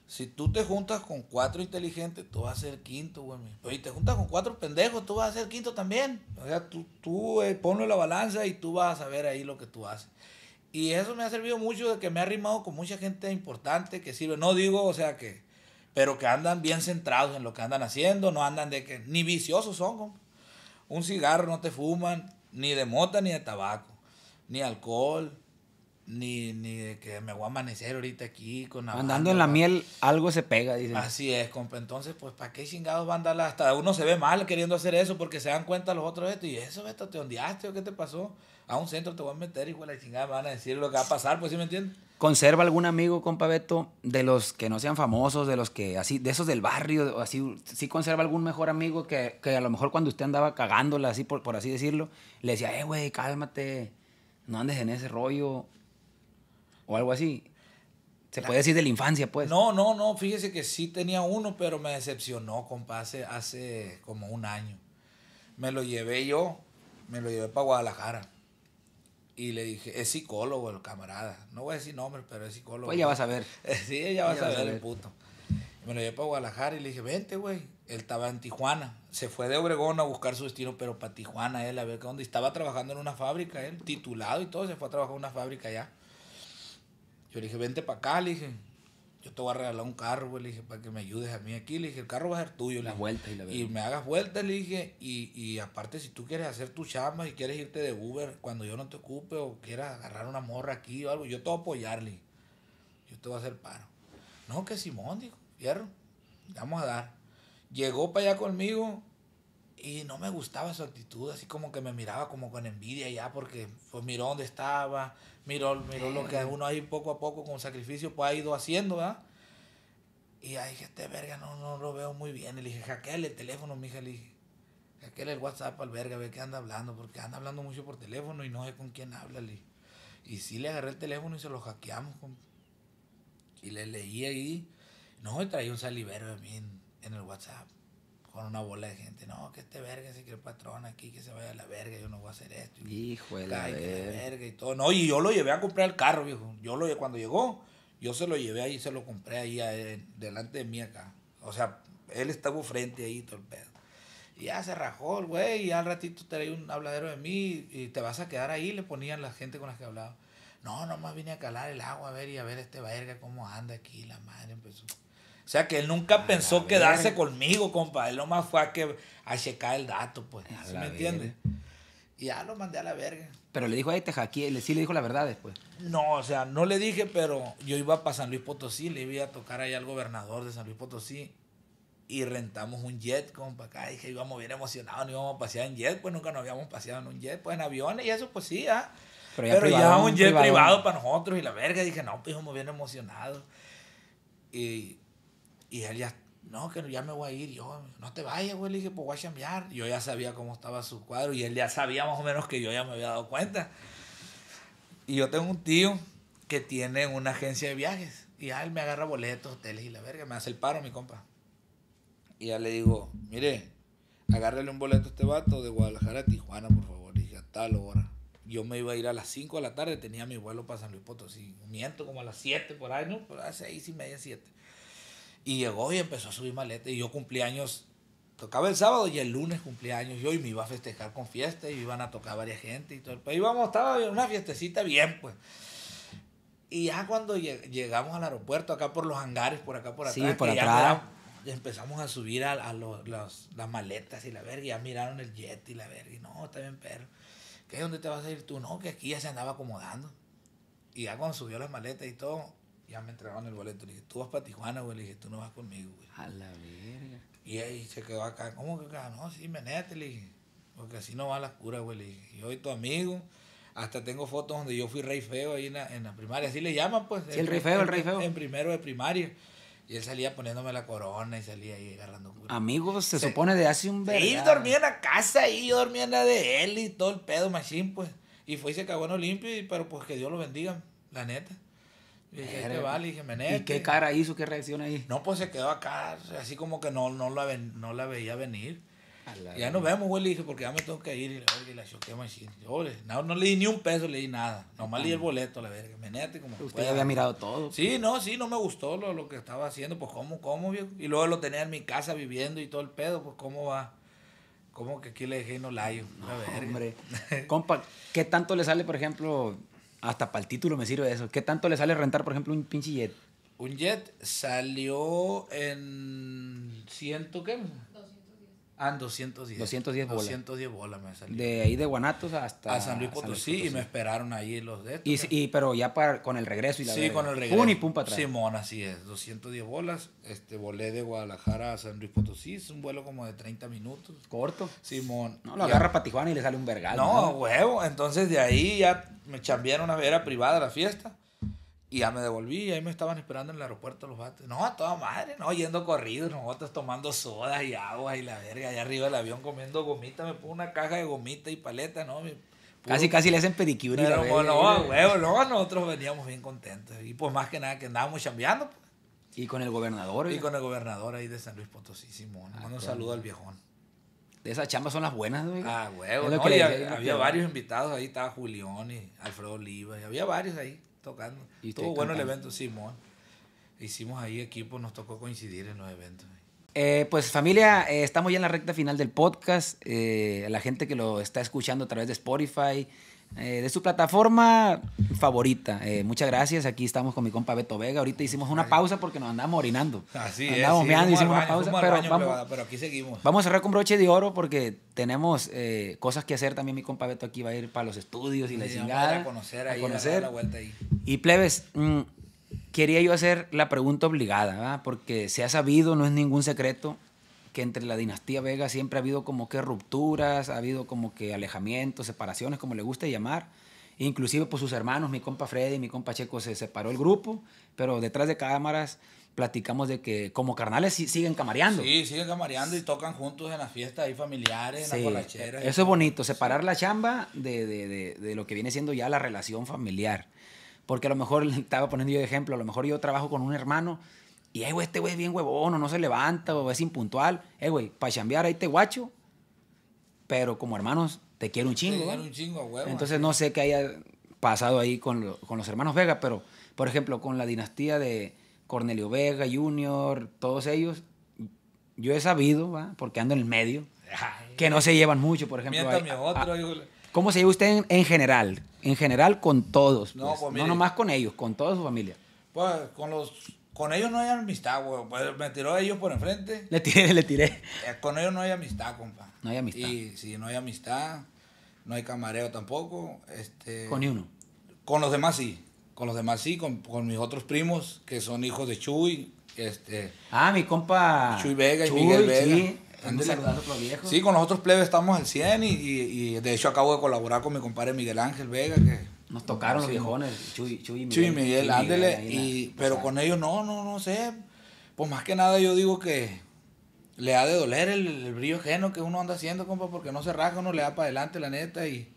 si tú te juntas con cuatro inteligentes, tú vas a ser quinto, güey. Oye, te juntas con cuatro pendejos, tú vas a ser quinto también. O sea, tú, tú eh, ponlo en la balanza y tú vas a saber ahí lo que tú haces. Y eso me ha servido mucho de que me ha arrimado con mucha gente importante que sirve. No digo, o sea, que... Pero que andan bien centrados en lo que andan haciendo, no andan de que... Ni viciosos son, Un cigarro no te fuman, ni de mota, ni de tabaco, ni alcohol, ni, de que me voy a amanecer ahorita aquí con Andando en la pues. miel, algo se pega, dice Así es, compa. Entonces, pues, ¿para qué chingados van a andar Hasta uno se ve mal queriendo hacer eso porque se dan cuenta los otros de esto. Y eso, Beto, ¿te ondeaste o qué te pasó? A un centro te voy a meter, y la van a decir lo que va a pasar, pues, ¿sí me entiendes? ¿Conserva algún amigo, compa Beto, de los que no sean famosos, de los que así, de esos del barrio, así, sí conserva algún mejor amigo que, a lo mejor cuando usted andaba cagándola, así por, por así decirlo, le decía, eh, güey, cálmate, no andes en ese rollo, o algo así. Se puede decir de la infancia, pues. No, no, no, fíjese que sí tenía uno, pero me decepcionó, compa, hace, como un año. Me lo llevé yo, me lo llevé para Guadalajara. Y le dije, es psicólogo el camarada. No voy a decir nombre, pero es psicólogo. Pues ya vas a ver. sí, ella va a saber el puto. me lo llevé para Guadalajara y le dije, vente, güey. Él estaba en Tijuana. Se fue de Obregón a buscar su destino, pero para Tijuana él, a ver dónde. Estaba trabajando en una fábrica, él, titulado y todo. Se fue a trabajar en una fábrica allá. Yo le dije, vente para acá, le dije. Yo te voy a regalar un carro, pues", le dije, para que me ayudes a mí aquí. Le dije, el carro va a ser tuyo. Las vueltas y Y me hagas vueltas, le dije. Y, aparte, si tú quieres hacer tu chamba y quieres irte de Uber cuando yo no te ocupe o quieras agarrar una morra aquí o algo, yo te voy a apoyar, le dije. Yo te voy a hacer paro. No, que Simón, dijo, fierro, vamos a dar. Llegó para allá conmigo y no me gustaba su actitud, así como que me miraba como con envidia ya, porque pues miró dónde estaba, miró, lo que uno ahí poco a poco con sacrificio pues ha ido haciendo, ¿verdad? Y ahí dije, este verga, no, no lo veo muy bien. le dije, hackeale el teléfono, mija, le dije, hackeale el WhatsApp al verga, ve qué anda hablando, porque anda hablando mucho por teléfono y no sé con quién habla, le Y sí le agarré el teléfono y se lo hackeamos, Y le leí ahí, no, traía un salivero de mí en el WhatsApp con una bola de gente, no, que este verga se el patrón aquí, que se vaya a la verga, yo no voy a hacer esto. Hijo de la, verga y todo. No, y yo lo llevé a comprar el carro, viejo. Yo lo cuando llegó, yo se lo llevé ahí, se lo compré ahí eh, delante de mí acá. O sea, él estaba frente ahí todo el pedo. Y ya se rajó el güey, y al ratito traía un habladero de mí y te vas a quedar ahí, le ponían la gente con las que hablaba. No, nomás vine a calar el agua a ver y a ver este verga cómo anda aquí, la madre empezó. O sea, que él nunca pensó quedarse conmigo, compa. Él nomás fue a, que, a checar el dato, pues. ¿sí ¿Me entiendes? Y ya lo mandé a la verga. Pero le dijo, ahí te le Sí le dijo la verdad después. No, o sea, no le dije, pero yo iba para San Luis Potosí. Le iba a tocar ahí al gobernador de San Luis Potosí. Y rentamos un jet, compa. Acá dije, íbamos bien emocionados. No íbamos a pasear en jet. Pues nunca nos habíamos paseado en un jet. Pues en aviones y eso, pues sí, ¿ah? Pero ya, un jet privado. privado para nosotros. Y la verga. Dije, no, pues íbamos bien emocionados. Y y él ya, no, que ya me voy a ir. Yo, no te vayas, güey. Le dije, pues voy a chambear. Yo ya sabía cómo estaba su cuadro y él ya sabía más o menos que yo ya me había dado cuenta. Y yo tengo un tío que tiene una agencia de viajes. Y ya ah, él me agarra boletos, hoteles y la verga. Me hace el paro, mi compa. Y ya le digo, mire, agárrele un boleto a este vato de Guadalajara a Tijuana, por favor. Y dije, a tal hora. Yo me iba a ir a las 5 de la tarde, tenía mi vuelo para San Luis Potosí. Miento, como a las 7 por ahí, ¿no? a las 6 y media, 7. Y llegó y empezó a subir maletas. Y yo cumplí años, tocaba el sábado y el lunes cumplí años yo y me iba a festejar con fiesta y iban a tocar varias gente y todo. Pero íbamos, estaba una fiestecita bien, pues. Y ya cuando llegamos al aeropuerto, acá por los hangares, por acá, por atrás. Sí, por empezamos a subir a, los, las maletas y la verga. ya miraron el jet y la verga. Y no, está bien, perro. ¿Qué? ¿Dónde te vas a ir tú? No, que aquí ya se andaba acomodando. Y ya cuando subió las maletas y todo, ya me entregaron el boleto. Le dije, tú vas para Tijuana, güey. Le dije, tú no vas conmigo, güey. A la verga. Y ahí se quedó acá. ¿Cómo que acá? No, sí, me neta le dije. Porque así no va la cura, güey. Le dije, yo soy tu amigo. Hasta tengo fotos donde yo fui rey feo ahí en la, primaria. Así le llaman, pues. el, rey feo, el, rey feo. En primero de primaria. Y él salía poniéndome la corona y salía ahí agarrando Amigos, se, supone de hace un verano. De dormía en casa ahí, yo dormía la de él y todo el pedo machín, pues. Y fue y se cagó en Olimpia, pero pues que Dios lo bendiga, la neta. Y dije, Le dije, menete. ¿Y qué cara hizo? ¿Qué reacción ahí? No, pues se quedó acá, así como que no, no, la, no la veía venir. ya nos vemos, güey, le dije, porque ya me tengo que ir. Y le dije, la choqué, machín. No, no le di ni un peso, le di nada. Nomás le di el boleto, la verga. Menete, como. Usted había mirado todo. Sí, no, sí, no me gustó lo, que estaba haciendo. Pues, ¿cómo, cómo, viejo? Y luego lo tenía en mi casa viviendo y todo el pedo, pues, ¿cómo va? ¿Cómo que aquí le dejé y no la No, hombre. Compa, ¿qué tanto le sale, por ejemplo, hasta para el título me sirve eso. ¿Qué tanto le sale rentar, por ejemplo, un pinche jet? Un jet salió en. ¿Ciento qué? Ah, 210. bolas. 210 bolas me salió. De ahí de Guanatos hasta... San Luis Potosí, y me esperaron ahí los de y, Pero ya para, con el regreso y la Sí, con el regreso. Pum y pum para atrás. Simón, así es. 210 bolas. Este, volé de Guadalajara a San Luis Potosí. Es un vuelo como de 30 minutos. Corto. Simón. No, lo agarra para Tijuana y le sale un vergado. No, huevo. Entonces de ahí ya me chambearon a ver a privada la fiesta. Y ya me devolví y ahí me estaban esperando en el aeropuerto los vatos. No, a toda madre, no, yendo corridos, nosotros tomando sodas y agua y la verga, allá arriba del avión comiendo gomita, me puse una caja de gomita y paleta, ¿no? casi, casi le hacen pedicure. Pero y no, huevo, no, nosotros veníamos bien contentos. Y pues más que nada que andábamos chambeando. Pues. Y con el gobernador. Y con el gobernador ahí de San Luis Potosí, Simón. Ah, un saludo al viejón. De esas chambas son las buenas, güey. Ah, huevo, había, había varios invitados ahí, estaba Julián y Alfredo Oliva, y había varios ahí. ¿Y Estuvo bueno el evento, sí, Hicimos ahí equipo, nos tocó coincidir en los eventos. Eh, pues familia, eh, estamos ya en la recta final del podcast. Eh, la gente que lo está escuchando a través de Spotify, eh, de su plataforma favorita. Eh, muchas gracias. Aquí estamos con mi compa Beto Vega. Ahorita hicimos una pausa porque nos andamos orinando. Así andamos meando, hicimos una pausa. Pero, vamos, aquí seguimos. Vamos a cerrar con broche de oro porque tenemos eh, cosas que hacer. También mi compa Beto aquí va a ir para los estudios y la chingada. A conocer, conocer. Y plebes, mm, quería yo hacer la pregunta obligada, porque se ha sabido, no es ningún secreto que entre la dinastía Vega siempre ha habido como que rupturas, ha habido como que alejamientos, separaciones, como le gusta llamar. Inclusive por pues, sus hermanos, mi compa Freddy, mi compa Checo se separó el grupo, pero detrás de cámaras platicamos de que como carnales siguen camareando. Sí, siguen camareando y tocan juntos en las fiestas ahí familiares, en la colachera. Eso es bonito, separar la chamba de, lo que viene siendo ya la relación familiar. Porque a lo mejor, estaba poniendo yo de ejemplo, a lo mejor yo trabajo con un hermano y, este güey es bien huevón, no se levanta, o es impuntual. Eh, güey, para chambear ahí te guacho. Pero como hermanos, te quiero un chingo. Te un chingo, Entonces no sé qué haya pasado ahí con, los hermanos Vega, pero, por ejemplo, con la dinastía de Cornelio Vega, Junior, todos ellos, yo he sabido, ¿va? porque ando en el medio, que no se llevan mucho, por ejemplo. Ah, ¿Cómo se lleva usted en, general? En general con todos. No, pues. Pues, no nomás con ellos, con toda su familia. Pues con los con ellos no hay amistad, güey. Pues, me tiró ellos por enfrente. Le tiré, le tiré. Eh, con ellos no hay amistad, compa. No hay amistad. Y si no hay amistad, no hay camareo tampoco. Este, con ni uno. Con los demás sí. Con los demás sí, con, mis otros primos, que son hijos de Chuy. Este, ah, mi compa. Chuy Vega y Miguel Vega. Sí. con los otros plebes estamos al 100 y, y, de hecho acabo de colaborar con mi compadre Miguel Ángel Vega, que nos tocaron los viejones, Chuy, Chuy, Miguel, Miguel, ándele, y, pero con ellos no, no, no sé. Pues más que nada yo digo que le ha de doler el, brillo ajeno que uno anda haciendo, compa, porque no se raja, uno le da para adelante, la neta, y,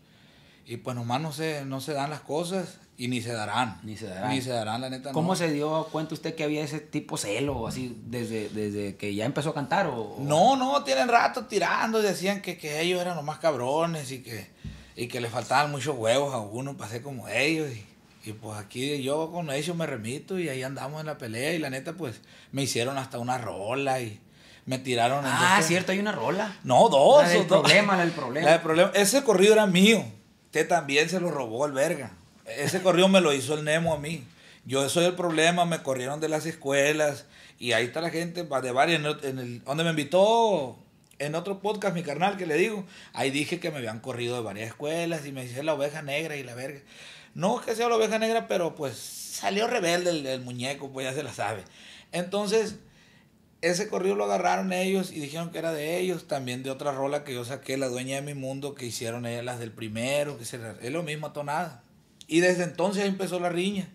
y pues nomás no se, no se dan las cosas y ni se darán. Ni se darán. Ni se darán, la neta. ¿Cómo se dio cuenta usted que había ese tipo celo, así, desde, desde que ya empezó a cantar? O, No, no, tienen rato tirando, y decían que, que ellos eran los más cabrones y que y que le faltaban muchos huevos a uno para como ellos. Y, pues aquí yo con ellos me remito y ahí andamos en la pelea y la neta pues me hicieron hasta una rola y me tiraron. Ah, cierto, hay una rola. No, dos. La problema, la problema. problema. Ese corrido era mío. Usted también se lo robó el verga. Ese corrido me lo hizo el Nemo a mí. Yo soy el problema, me corrieron de las escuelas y ahí está la gente de varias. En donde me invitó en otro podcast, mi carnal, que le digo, ahí dije que me habían corrido de varias escuelas y me hice la oveja negra y la verga. No que sea la oveja negra, pero pues salió rebelde el, muñeco, pues ya se la sabe. Entonces, ese corrido lo agarraron ellos y dijeron que era de ellos, también de otra rola que yo saqué, La Dueña de mi Mundo, que hicieron ellas las del primero, que se, es lo mismo tonada. Y desde entonces empezó la riña.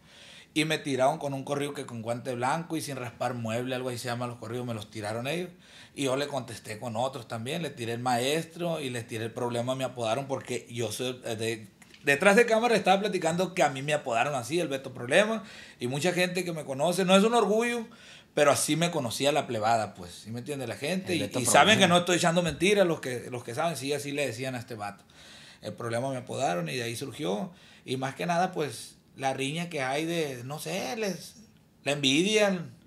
Y me tiraron con un corrido que con guante blanco y sin raspar mueble, algo así se llama los corridos, me los tiraron ellos. Y yo le contesté con otros también, le tiré el maestro y les tiré el problema, me apodaron porque yo soy eh, de, detrás de cámara estaba platicando que a mí me apodaron así, el Beto Problema, y mucha gente que me conoce, no es un orgullo, pero así me conocía la plebada, pues, ¿sí me entiende la gente? Y, saben que no estoy echando mentiras, los que, los que saben, sí, así le decían a este vato. El problema me apodaron y de ahí surgió, y más que nada, pues, la riña que hay de, no sé, les, la envidian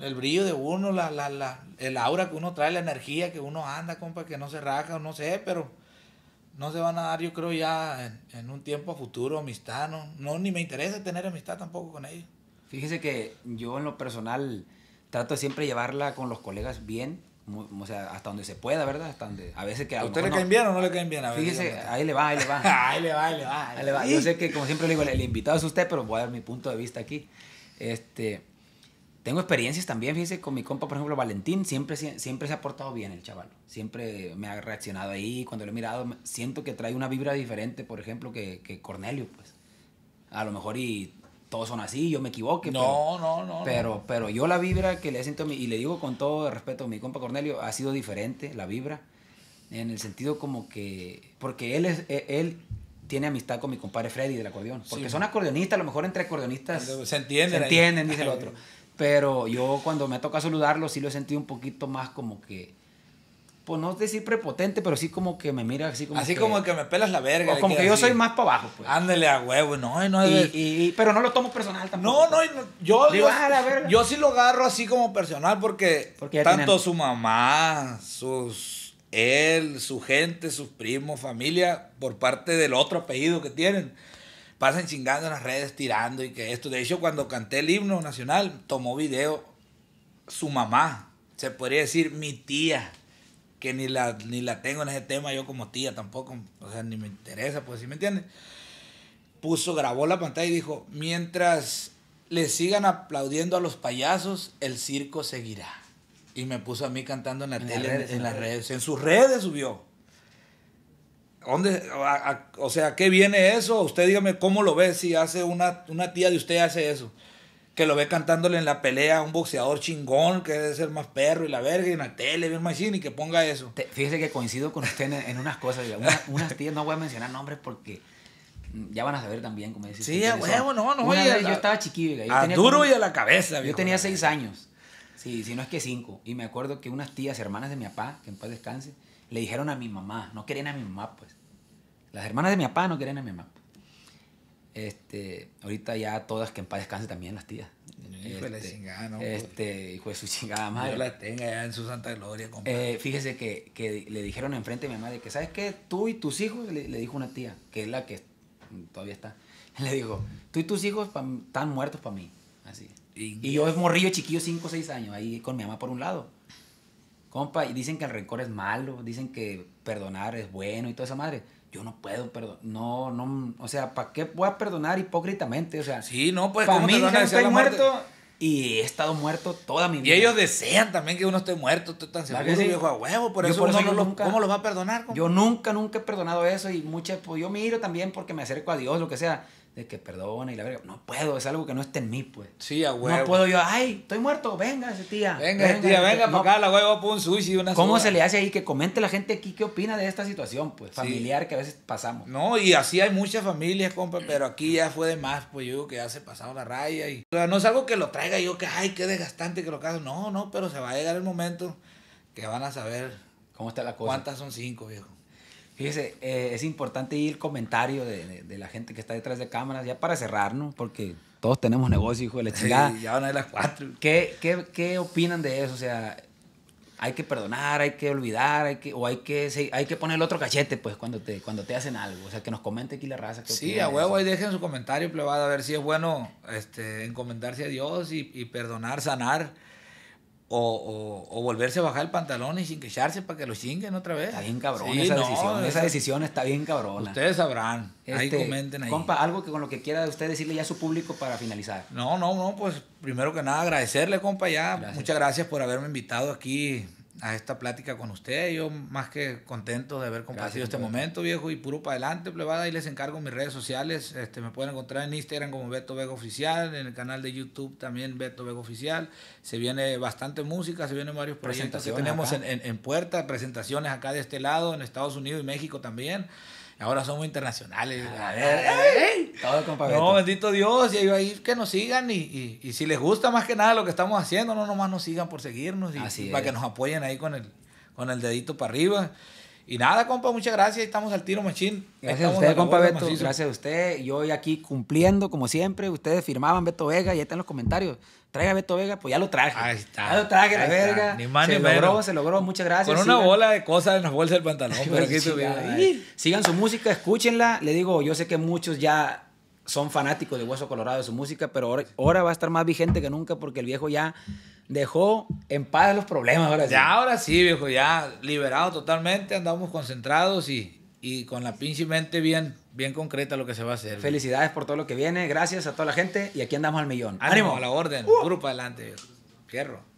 el brillo de uno, la, la, la, el aura que uno trae, la energía que uno anda, compa, que no se raja, no sé, pero no se van a dar, yo creo, ya en, un tiempo futuro, amistad, no, no, ni me interesa tener amistad tampoco con ellos. Fíjese que yo en lo personal trato siempre llevarla con los colegas bien, o sea, hasta donde se pueda, ¿verdad? Hasta donde, a veces que... ¿A, usted le caen bien o no le caen bien? A Fíjese, ahí le va, ahí le va. ahí le va, ahí le va. Ahí le va. Yo sé que, como siempre le digo, el invitado es usted, pero voy a dar mi punto de vista aquí. Este, tengo experiencias también, fíjese, con mi compa, por ejemplo, Valentín, siempre, siempre se ha portado bien el chaval. Siempre me ha reaccionado ahí. Cuando lo he mirado, siento que trae una vibra diferente, por ejemplo, que, que Cornelio, pues. A lo mejor y todos son así, yo me equivoque. No, pero, no, no. Pero, no. pero yo la vibra que le siento a mí, y le digo con todo respeto a mi compa Cornelio, ha sido diferente la vibra. En el sentido como que. Porque él es. E, él, tiene amistad con mi compadre Freddy del acordeón. Porque son acordeonistas, a lo mejor entre acordeonistas. Se entienden. Se entienden, dice el otro. pero yo cuando me toca saludarlo sí lo he sentido un poquito más como que pues no decir prepotente, pero sí como que me mira así como así como que me pelas la verga, como que yo soy más para abajo, pues. Ándale a huevo, no, no y, pero no lo tomo personal tampoco. No, no, yo ah, yo, sí lo agarro así como personal porque, porque tanto su mamá, sus él, su gente, sus primos, familia por parte del otro apellido que tienen pasan chingando en las redes, tirando y que esto. De hecho, cuando canté el himno nacional, tomó video su mamá, se podría decir mi tía, que ni la, ni la tengo en ese tema yo como tía tampoco, o sea, ni me interesa, pues si me entiendes. Puso, grabó la pantalla y dijo, mientras le sigan aplaudiendo a los payasos, el circo seguirá. Y me puso a mí cantando en la tele, en, las redes, en sus redes subió o sea, qué viene eso? Usted dígame cómo lo ve si hace una, una tía de usted hace eso. Que lo ve cantándole en la pelea a un boxeador chingón, que debe ser más perro y la verga, y en la tele, y que ponga eso. fíjese que coincido con usted en, unas cosas. Una, unas tías, no voy a mencionar nombres porque ya van a saber también, como decir. Sí, huevo, no, no. voy yo estaba chiquillo. duro y a la cabeza. Yo tenía seis años. Sí, si no es que cinco. Y me acuerdo que unas tías, hermanas de mi papá, que en paz descanse, le dijeron a mi mamá, no querían a mi mamá, pues. Las hermanas de mi papá no quieren a mi mamá. Este, ahorita ya todas que en paz descanse también las tías. Hijo de este, chingada, ¿no? Este, hijo de su chingada madre. la tenga ya en su santa gloria, compadre. Eh, fíjese que, que, le dijeron enfrente a mi mamá de que, ¿sabes qué? Tú y tus hijos, le, dijo una tía, que es la que todavía está. Le dijo, tú y tus hijos están muertos para mí. Así. Y, yo es morrillo chiquillo, 5 o 6 años, ahí con mi mamá por un lado. Compa, y dicen que el rencor es malo, dicen que perdonar es bueno y toda esa madre yo no puedo perdonar. No, no, o sea, ¿para qué voy a perdonar hipócritamente? O sea, sí, no, pues, para estoy muerto y he estado muerto toda mi vida. Y ellos desean también que uno esté muerto, estoy tan seguro, a huevo, por eso, lo, ¿cómo los va a perdonar? Yo nunca, nunca he perdonado eso y muchas, pues yo miro también porque me acerco a Dios, lo que sea, de que perdona y la verga. No puedo, es algo que no está en mí, pues. Sí, a huevo. No puedo yo, ay, estoy muerto, venga ese tía. Venga, venga tía, venga para acá, la huevo, pon un sushi, una ¿Cómo se le hace ahí? Que comente la gente aquí qué opina de esta situación, pues, familiar que a veces pasamos. No, y así hay muchas familias, compa, pero aquí ya fue de más, pues yo que ya se pasado la raya y... O sea, no es algo que lo traiga yo, que ay, qué desgastante que lo caso. No, no, pero se va a llegar el momento que van a saber... ¿Cómo está la cosa? ¿Cuántas son cinco, viejo? Fíjese, eh, es importante ir comentario de, la gente que está detrás de cámaras, ya para cerrar, ¿no? Porque todos tenemos negocio, hijo de la chingada. ya van a las cuatro. ¿Qué, qué, opinan de eso? O sea, hay que perdonar, hay que olvidar, hay que, o hay que, hay que poner el otro cachete, pues, cuando te, cuando te hacen algo. O sea, que nos comente aquí la raza. sí, a huevo, ahí dejen su comentario, plebada, a ver si es bueno este, encomendarse a Dios y, y perdonar, sanar o, o, volverse a bajar el pantalón y sin quecharse para que lo chinguen otra vez. Está bien cabrón esa decisión. Esa decisión está bien cabrona. Ustedes sabrán. ahí este, comenten ahí. Compa, algo que con lo que quiera usted decirle ya a su público para finalizar. No, no, no, pues primero que nada agradecerle, compa, ya. Muchas gracias por haberme invitado aquí a esta plática con usted Yo más que contento de haber compartido este momento, viejo, y puro para adelante, plebada. Y les encargo mis redes sociales. Este, me pueden encontrar en Instagram como Beto Vega Oficial, en el canal de YouTube también Beto Vega Oficial. Se viene bastante música, se vienen varios proyectos que tenemos en, en, en, puerta, presentaciones acá de este lado, en Estados Unidos y México también ahora somos internacionales. A ver, Todo No, bendito Dios, y ahí que nos sigan y, y, y, si les gusta más que nada lo que estamos haciendo, no nomás nos sigan por seguirnos y, Así para que nos apoyen ahí con el, con el dedito para arriba. Y nada, compa, muchas gracias. Estamos al tiro, machín. Gracias a usted, compa Beto. Gracias a usted. Yo hoy aquí cumpliendo, como siempre. Ustedes firmaban Beto Vega y ahí está en los comentarios. Traiga a Beto Vega, pues ya lo traje. Ahí está. Ya lo traje, la verga. se logró, se logró. Muchas gracias. Con una bola de cosas en la bolsa del pantalón. pero aquí Sigan su música, escúchenla. Le digo, yo sé que muchos ya son fanáticos de Hueso Colorado de su música, pero ahora va a estar más vigente que nunca porque el viejo ya dejó en paz los problemas ahora sí. Ya, ahora sí, viejo, ya liberado totalmente, andamos concentrados y, con la pinche mente bien, bien concreta lo que se va a hacer. Felicidades por todo lo que viene, gracias a toda la gente y aquí andamos al millón. Ánimo, a la orden, grupo uh. adelante, viejo. Fierro.